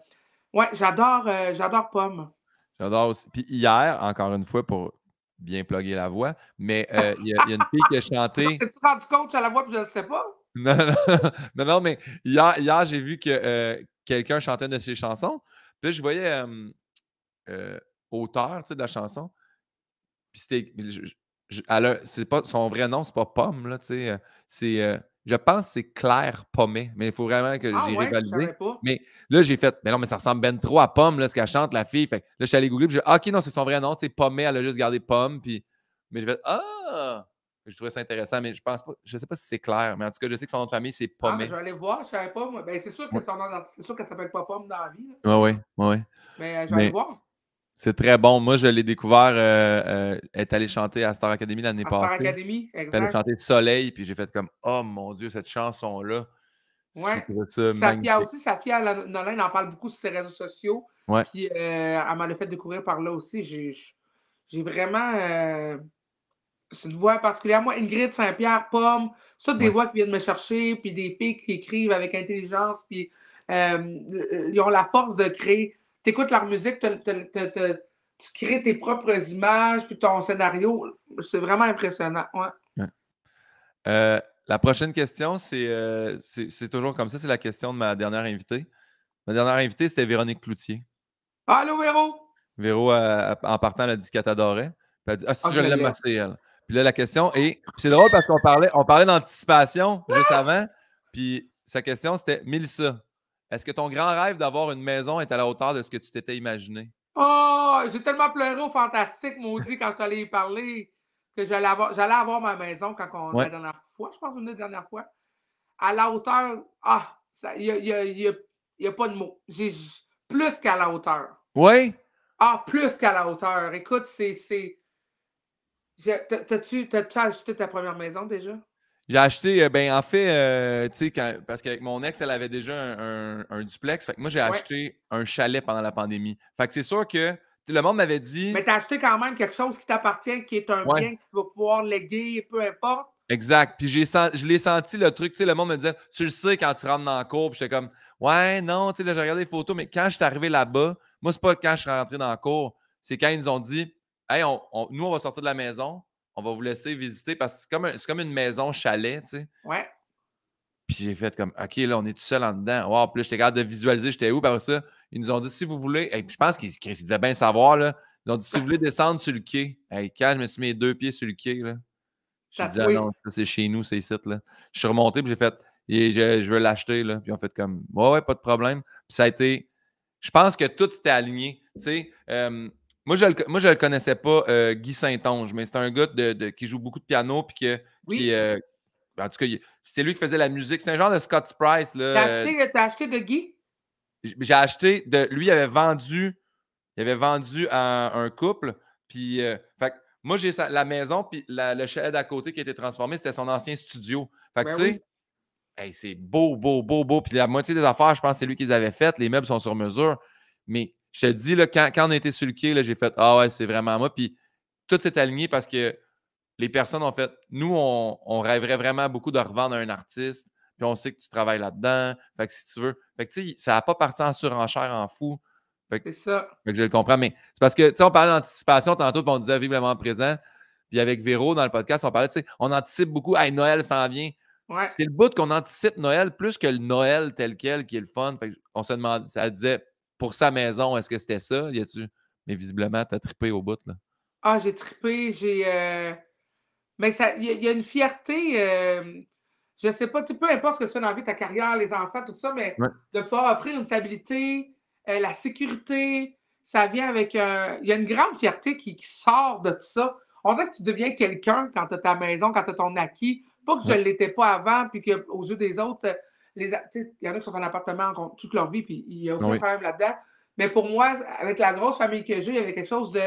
ouais, j'adore, euh, j'adore Pomme. J'adore aussi. Puis hier, encore une fois, pour bien plugger la voix, mais il y, a une fille qui a chanté. T'es-tu rendu compte à la voix puis je ne sais pas? Non, non, non, mais hier, j'ai vu que euh, quelqu'un chantait une de ses chansons. Puis je voyais euh, auteur de la chanson. Puis c'était. C'est pas son vrai nom, c'est pas Pomme, là, tu sais. Euh, c'est. Euh, je pense que c'est Claire Pommet, mais il faut vraiment que ah j'ai j'y Mais là, j'ai fait, mais non, mais ça ressemble bien trop à Pomme, là, ce qu'elle chante, la fille. Fait là, je suis allé googler, puis j'ai ah, ok, non, c'est son vrai nom, tu sais, Pommet, elle a juste gardé Pomme, puis. Mais j'ai fait, ah! Je trouvais ça intéressant, mais je pense pas, je sais pas si c'est clair, mais en tout cas, je sais que son nom de famille, c'est Pomme. Ah, je vais aller voir, je savais pas, ben, c'est sûr que son nom, c'est sûr qu'elle s'appelle pas Pomme dans la vie. Oui, oui, Mais je vais aller voir. C'est très bon. Moi, je l'ai découvert. Euh, euh, elle est allée chanter à Star Academy l'année passée. Star Academy, exact. Elle allée chanter Soleil, puis j'ai fait comme Oh mon Dieu, cette chanson-là. Ouais. Ça Safia aussi, Safia Nolin en parle beaucoup sur ses réseaux sociaux. Ouais. Puis euh, elle m'a fait découvrir par là aussi. J'ai vraiment. Euh, c'est une voix particulièrement, Ingrid Saint-Pierre, Pomme, ça, des voix qui viennent me chercher, puis des filles qui écrivent avec intelligence, puis euh, euh, ils ont la force de créer. Tu écoutes leur musique, tu crées tes propres images, puis ton scénario. C'est vraiment impressionnant. Euh, la prochaine question, c'est toujours comme ça, c'est la question de ma dernière invitée. Ma dernière invitée, c'était Véronique Cloutier. Allô, Véro! Véro, en partant, elle a dit qu'elle t'adorait. Elle a dit Ah, si, ah, je l'aime elle. Puis là, la question est. C'est drôle parce qu'on parlait, on parlait d'anticipation juste ah! avant. Puis sa question, c'était Milsa, est-ce que ton grand rêve d'avoir une maison est à la hauteur de ce que tu t'étais imaginé? Oh, j'ai tellement pleuré au fantastique, maudit, quand tu allais y parler, que j'allais avoir, ma maison quand on, la dernière fois, je pense, une la dernière fois. À la hauteur, ah, il n'y a, pas de mots. J'ai plus qu'à la hauteur. Oui? Ah, plus qu'à la hauteur. Écoute, c'est. T'as-tu acheté ta première maison déjà? J'ai acheté, euh, ben en fait, euh, tu sais, parce qu'avec mon ex, elle avait déjà un, duplex. moi, j'ai acheté un chalet pendant la pandémie. Fait que c'est sûr que le monde m'avait dit. Mais t'as acheté quand même quelque chose qui t'appartient, qui est un bien que tu vas pouvoir léguer, peu importe. Exact. Puis j'ai je l'ai senti le truc. Tu sais, le monde me disait, tu le sais quand tu rentres dans la cour. Puis j'étais comme, ouais, non, tu sais, là, j'ai regardé les photos. Mais quand je suis arrivé là-bas, moi, c'est pas quand je suis rentré dans la cour. C'est quand ils ont dit, Hey, nous, on va sortir de la maison, on va vous laisser visiter parce que c'est comme, comme une maison chalet, tu sais. Ouais. Puis j'ai fait comme, OK, là, on est tout seul en dedans. Oh, puis là, j'étais capable de visualiser, j'étais où. Par ça, ils nous ont dit, si vous voulez, Puis je pense qu'ils devaient bien savoir, là. Ils ont dit, si vous voulez descendre sur le quai. Hey, quand je me suis mis deux pieds sur le quai, là, j'ai dit, ah non, c'est chez nous, ces sites, là. Je suis remonté, puis j'ai fait, je, veux l'acheter, là. Puis ont fait comme, ouais, ouais, pas de problème. Puis ça a été, je pense que tout était aligné. Tu sais, moi, je ne le, connaissais pas, euh, Guy Saint-Onge, mais c'est un gars de, qui joue beaucoup de piano. Puis que, euh, en tout cas, c'est lui qui faisait la musique. C'est un genre de Scott Price. T'as acheté, euh, as acheté de Guy? J'ai acheté de. Lui, il avait vendu. Il avait vendu à un couple. Puis, moi, j'ai la maison, puis le chalet d'à côté qui a été transformé, c'était son ancien studio. Fait ben tu sais, c'est beau, beau, beau, beau. Puis la moitié des affaires, je pense, c'est lui qui les avait faites. Les meubles sont sur mesure. Mais je te dis, quand, quand on était sur le quai, j'ai fait Ah ouais, c'est vraiment moi. Puis tout s'est aligné parce que les personnes ont fait Nous, on, rêverait vraiment beaucoup de revendre un artiste, puis on sait que tu travailles là-dedans. Fait que si tu veux. Fait que tu ça n'a pas parti en surenchère en fou. Fait que, ça. que je le comprends. Mais c'est parce que, tu sais, on parlait d'anticipation tantôt, puis on disait vivement présent. Puis avec Véro dans le podcast, on parlait, tu sais, on anticipe beaucoup. Hey, Noël s'en vient. C'est le bout qu'on anticipe Noël plus que le Noël tel quel qui est le fun. Fait on se demande, ça disait pour sa maison, est-ce que c'était ça? Y Mais visiblement, tu as trippé au bout. Là. Ah, j'ai trippé. J'ai. Euh, mais il y, a une fierté. Euh, je ne sais pas, tu peu importe ce que tu fais dans la vie, ta carrière, les enfants, tout ça, mais de pouvoir offrir une stabilité, euh, la sécurité, ça vient avec un. Il y a une grande fierté qui, sort de tout ça. On dirait que tu deviens quelqu'un quand tu as ta maison, quand tu as ton acquis. Pas que je ne l'étais pas avant, puis qu'aux yeux des autres, les, il y en a qui sont en appartement toute leur vie, puis il n'y a aucun là-dedans. Mais pour moi, avec la grosse famille que j'ai, il y avait quelque chose de.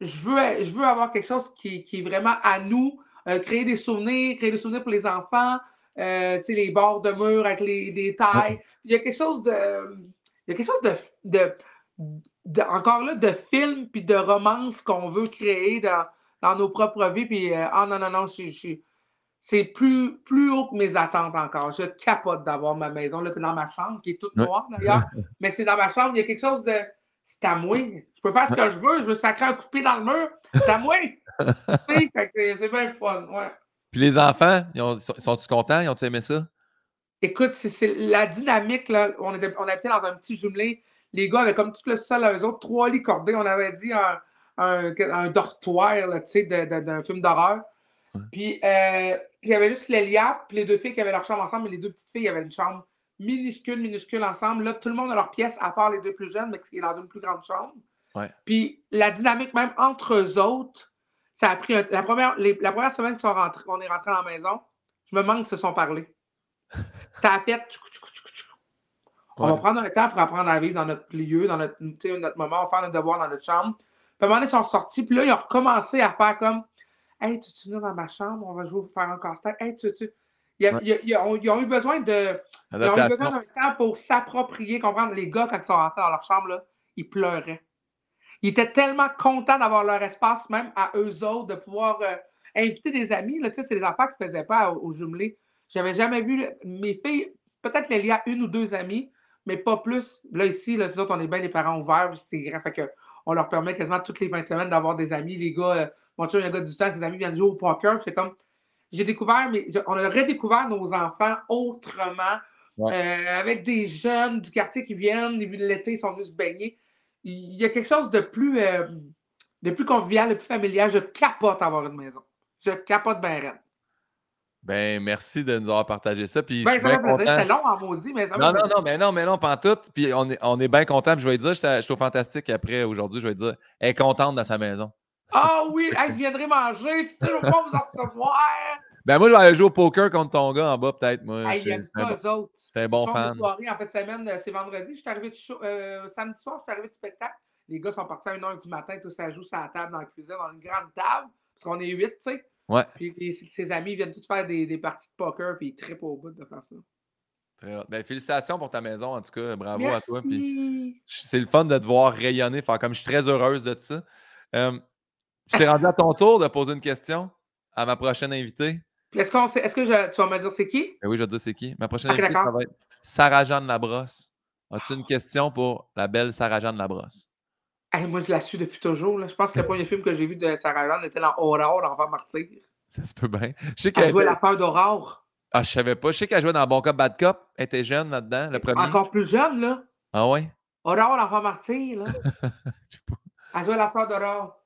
Je veux, je veux avoir quelque chose qui, est vraiment à nous, euh, créer des souvenirs, créer des souvenirs pour les enfants, euh, les bords de mur avec les détails. Il y a quelque chose de. Il y a quelque chose de, encore là, de film puis de romance qu'on veut créer dans, dans nos propres vies. Puis, euh, ah non, non, non, je, suis c'est plus, plus haut que mes attentes encore. Je capote d'avoir ma maison. Là, c'est dans ma chambre, qui est toute noire d'ailleurs. Mais c'est dans ma chambre, il y a quelque chose de. C'est à moi. Je peux faire ce que je veux. Je veux sacrer un coupé dans le mur. C'est à moi. c'est bien fun. Ouais. Puis les enfants, sont-ils contents? Ils ont-ils aimé ça? Écoute, c'est la dynamique. On, était, on dans un petit jumelé. Les gars avaient comme tout le sol à eux autres, trois lits cordés. On avait dit un, un, un dortoir d'un film d'horreur. Puis, euh, il y avait juste l'Eliap, puis les deux filles qui avaient leur chambre ensemble, et les deux petites filles avaient une chambre minuscule, minuscule ensemble. Là, tout le monde a leur pièce, à part les deux plus jeunes, mais qui est dans une plus grande chambre. Puis, la dynamique même entre eux autres, ça a pris la, première, la première semaine qu'on est rentré à la maison, je me manque se sont parlé. ça a fait. On va prendre un temps pour apprendre à vivre dans notre lieu, dans notre, notre moment, on va faire nos devoirs dans notre chambre. Puis à un moment donné, ils sont sortis, puis là, ils ont recommencé à faire comme Hey, tu veux dans ma chambre, on va jouer pour faire un concert. Hey, tu tu Ils, ont, eu besoin de. Ils ont eu besoin d'un temps pour s'approprier, comprendre. Les gars, quand ils sont rentrés dans leur chambre, là, ils pleuraient. Ils étaient tellement contents d'avoir leur espace, même à eux autres, de pouvoir euh, inviter des amis. tu sais, c'est des enfants qui ne faisaient pas aux, jumelé. jumelés. J'avais jamais vu mes filles, peut-être qu'il y a une ou deux amies, mais pas plus. Là, ici, là, nous autres, on est bien les parents ouverts, c'est grave. Fait que on leur permet quasiment toutes les 20 semaines d'avoir des amis. Les gars, euh, mon chum, il a gars du temps, ses amis viennent jouer au poker. C'est comme, j'ai découvert, mais on a redécouvert nos enfants autrement, euh, avec des jeunes du quartier qui viennent, les de l'été, ils sont venus se baigner. Il y a quelque chose de plus, euh, de plus convivial, de plus familial. Je capote avoir une maison. Je capote bien Ben, merci de nous avoir partagé ça. Puis ben, je C'était long en maudit, mais ça Non, non, non, mais non, mais non, pantoute. Tout. Puis on est, on est bien content. je vais te dire, je, suis fantastique après aujourd'hui. Je vais dire, elle est contente dans sa maison. Ah oui, je viendrai manger, puis toujours pas vous en recevoir. Ben moi, je vais aller jouer au poker contre ton gars en bas, peut-être. Moi, il aime eux autres. C'est un bon fan. en fait, semaine, euh, c'est vendredi. Je suis arrivé euh, samedi soir, je suis arrivé du spectacle. Les gars sont partis à 1h du matin, tous ça joue sur la table dans la cuisine, dans une grande table, parce qu'on est 8, tu sais. Ouais. Puis ses amis viennent tous faire des, des, parties de poker, puis ils trippent au bout de faire ça. Très Ben, félicitations pour ta maison, en tout cas. Bravo à toi. C'est le fun de te voir rayonner. comme je suis très heureuse de ça. Euh, c'est rendu à ton tour de poser une question à ma prochaine invitée. Est-ce, que tu vas me dire c'est qui? Ben oui, je vais te dire c'est qui. Ma prochaine invitée, ça va être Sarah-Jeanne Labrosse. As-tu une question pour la belle Sarah-Jeanne Labrosse? moi, je la suis depuis toujours. Je pense que le premier film que j'ai vu de Sarah-Jeanne était dans Aurore, l'enfant martyr. Ça se peut bien. Je sais qu'elle elle jouait la l'affaire d'Aurore. Ah, je savais pas. Je sais qu'elle jouait dans Bon Cop, Bad Cop. Elle était jeune là-dedans, le premier. Encore plus jeune, là. Ah ouais? Aurore, l'enfant martyr, là. elle jouait la sœur d'Aurore.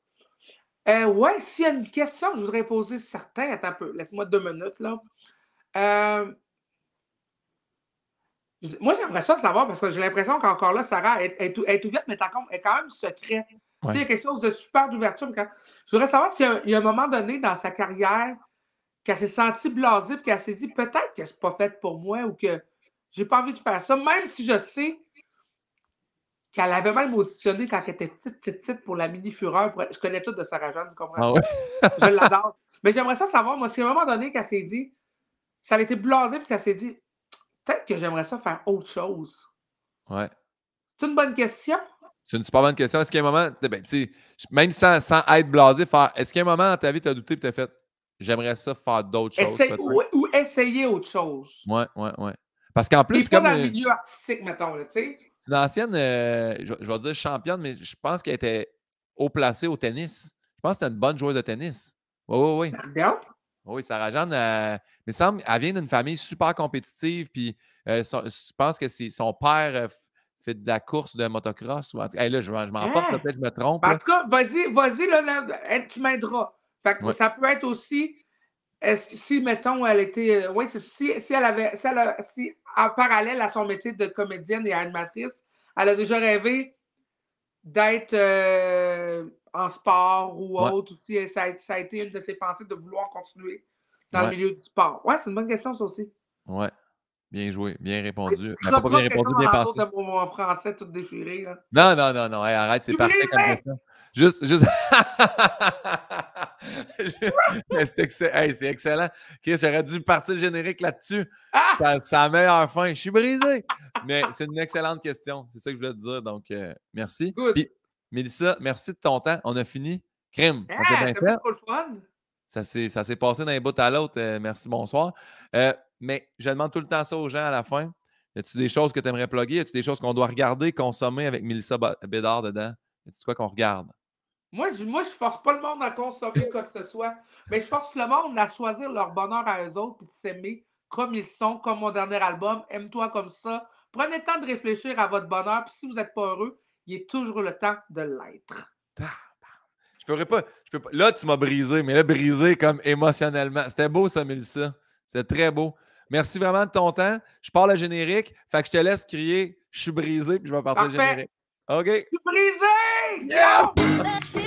Euh, oui, s'il y a une question que je voudrais poser, certains, attends un peu, laisse-moi deux minutes, là. Euh, moi, j'aimerais ça de savoir parce que j'ai l'impression qu'encore là, Sarah est, est, ouverte, mais elle est quand même secrète. y a quelque chose de super d'ouverture. Je voudrais savoir s'il y a un moment donné dans sa carrière qu'elle s'est sentie blasée et qu'elle s'est dit peut-être que n'est pas fait pour moi ou que j'ai pas envie de faire ça, même si je sais qu'elle avait même auditionné quand elle était petite, petite, petite pour la mini-fureur. Je connais tout de Sarah Jeanne, tu comprends? Ah je l'adore. Mais j'aimerais ça savoir, moi, si à un moment donné qu'elle s'est dit, ça a été blasée puis qu'elle s'est dit, peut-être que j'aimerais ça faire autre chose. Ouais. C'est une bonne question. C'est une super bonne question. Est-ce qu'il y a un moment, ben, même sans, sans, être blasé, faire, est-ce qu'il y a un moment dans ta vie, tu as douté puis tu as fait, j'aimerais ça faire d'autres choses? Ou, essayer autre chose. Ouais, ouais, ouais. Parce qu'en plus, c'est comme. dans le euh, milieu artistique, mettons, tu sais. C'est une ancienne, euh, je, vais dire championne, mais je pense qu'elle était haut placée au tennis. Je pense que c'était une bonne joueuse de tennis. Oui, oui, oui. Oui, Sarah Jeanne, euh, il me semble, elle vient d'une famille super compétitive. Puis euh, je pense que c'est son père fait de la course de motocross. Ou, là, je, m'en m'emporte, hein? peut-être je me trompe. En tout cas, vas-y, vas-y, là, tu m'aideras. Ça peut être aussi si, mettons, elle était. Euh, oui, si, si elle avait. Si, en parallèle à son métier de comédienne et animatrice, elle a déjà rêvé d'être euh, en sport ou autre ou Ça ça a, été une de ses pensées de vouloir continuer dans le milieu du sport. Oui, c'est une bonne question, ça aussi. Ouais. Bien joué, bien répondu. Elle n'a pas bien répondu, bien français tout déchiré. Non, non, non, non. arrête, c'est parfait comme ça. Juste, juste. c'est excellent. Chris, J'aurais dû partir le générique là-dessus. C'est ah! la meilleure fin. Je suis brisé. Mais c'est une excellente question. C'est ça que je voulais te dire. Donc, euh, merci. Puis, Mélissa, merci de ton temps. On a fini. Crime. on s'est hein? bien fait. Ça s'est passé d'un bout à l'autre. Euh, merci, bonsoir. Euh, mais je demande tout le temps ça aux gens à la fin. Y a-tu des choses que tu aimerais plugger? Y a-tu des choses qu'on doit regarder, consommer avec Melissa Bédard dedans? Y a-tu quoi qu'on regarde? Moi je, moi, force pas le monde à consommer quoi que ce soit, mais je force le monde à choisir leur bonheur à eux autres et de s'aimer comme ils sont, comme mon dernier album, Aime-toi comme ça. Prenez le temps de réfléchir à votre bonheur, puis si vous n'êtes pas heureux, il est toujours le temps de l'être. je pourrais pas, je peux pas. Là, tu m'as brisé, mais là, brisé comme émotionnellement. C'était beau, ça, Mélissa. C'est très beau. Merci vraiment de ton temps. Je pars le générique. Fait que je te laisse crier. Je suis brisé, puis je vais partir le générique. OK? Je suis brisé!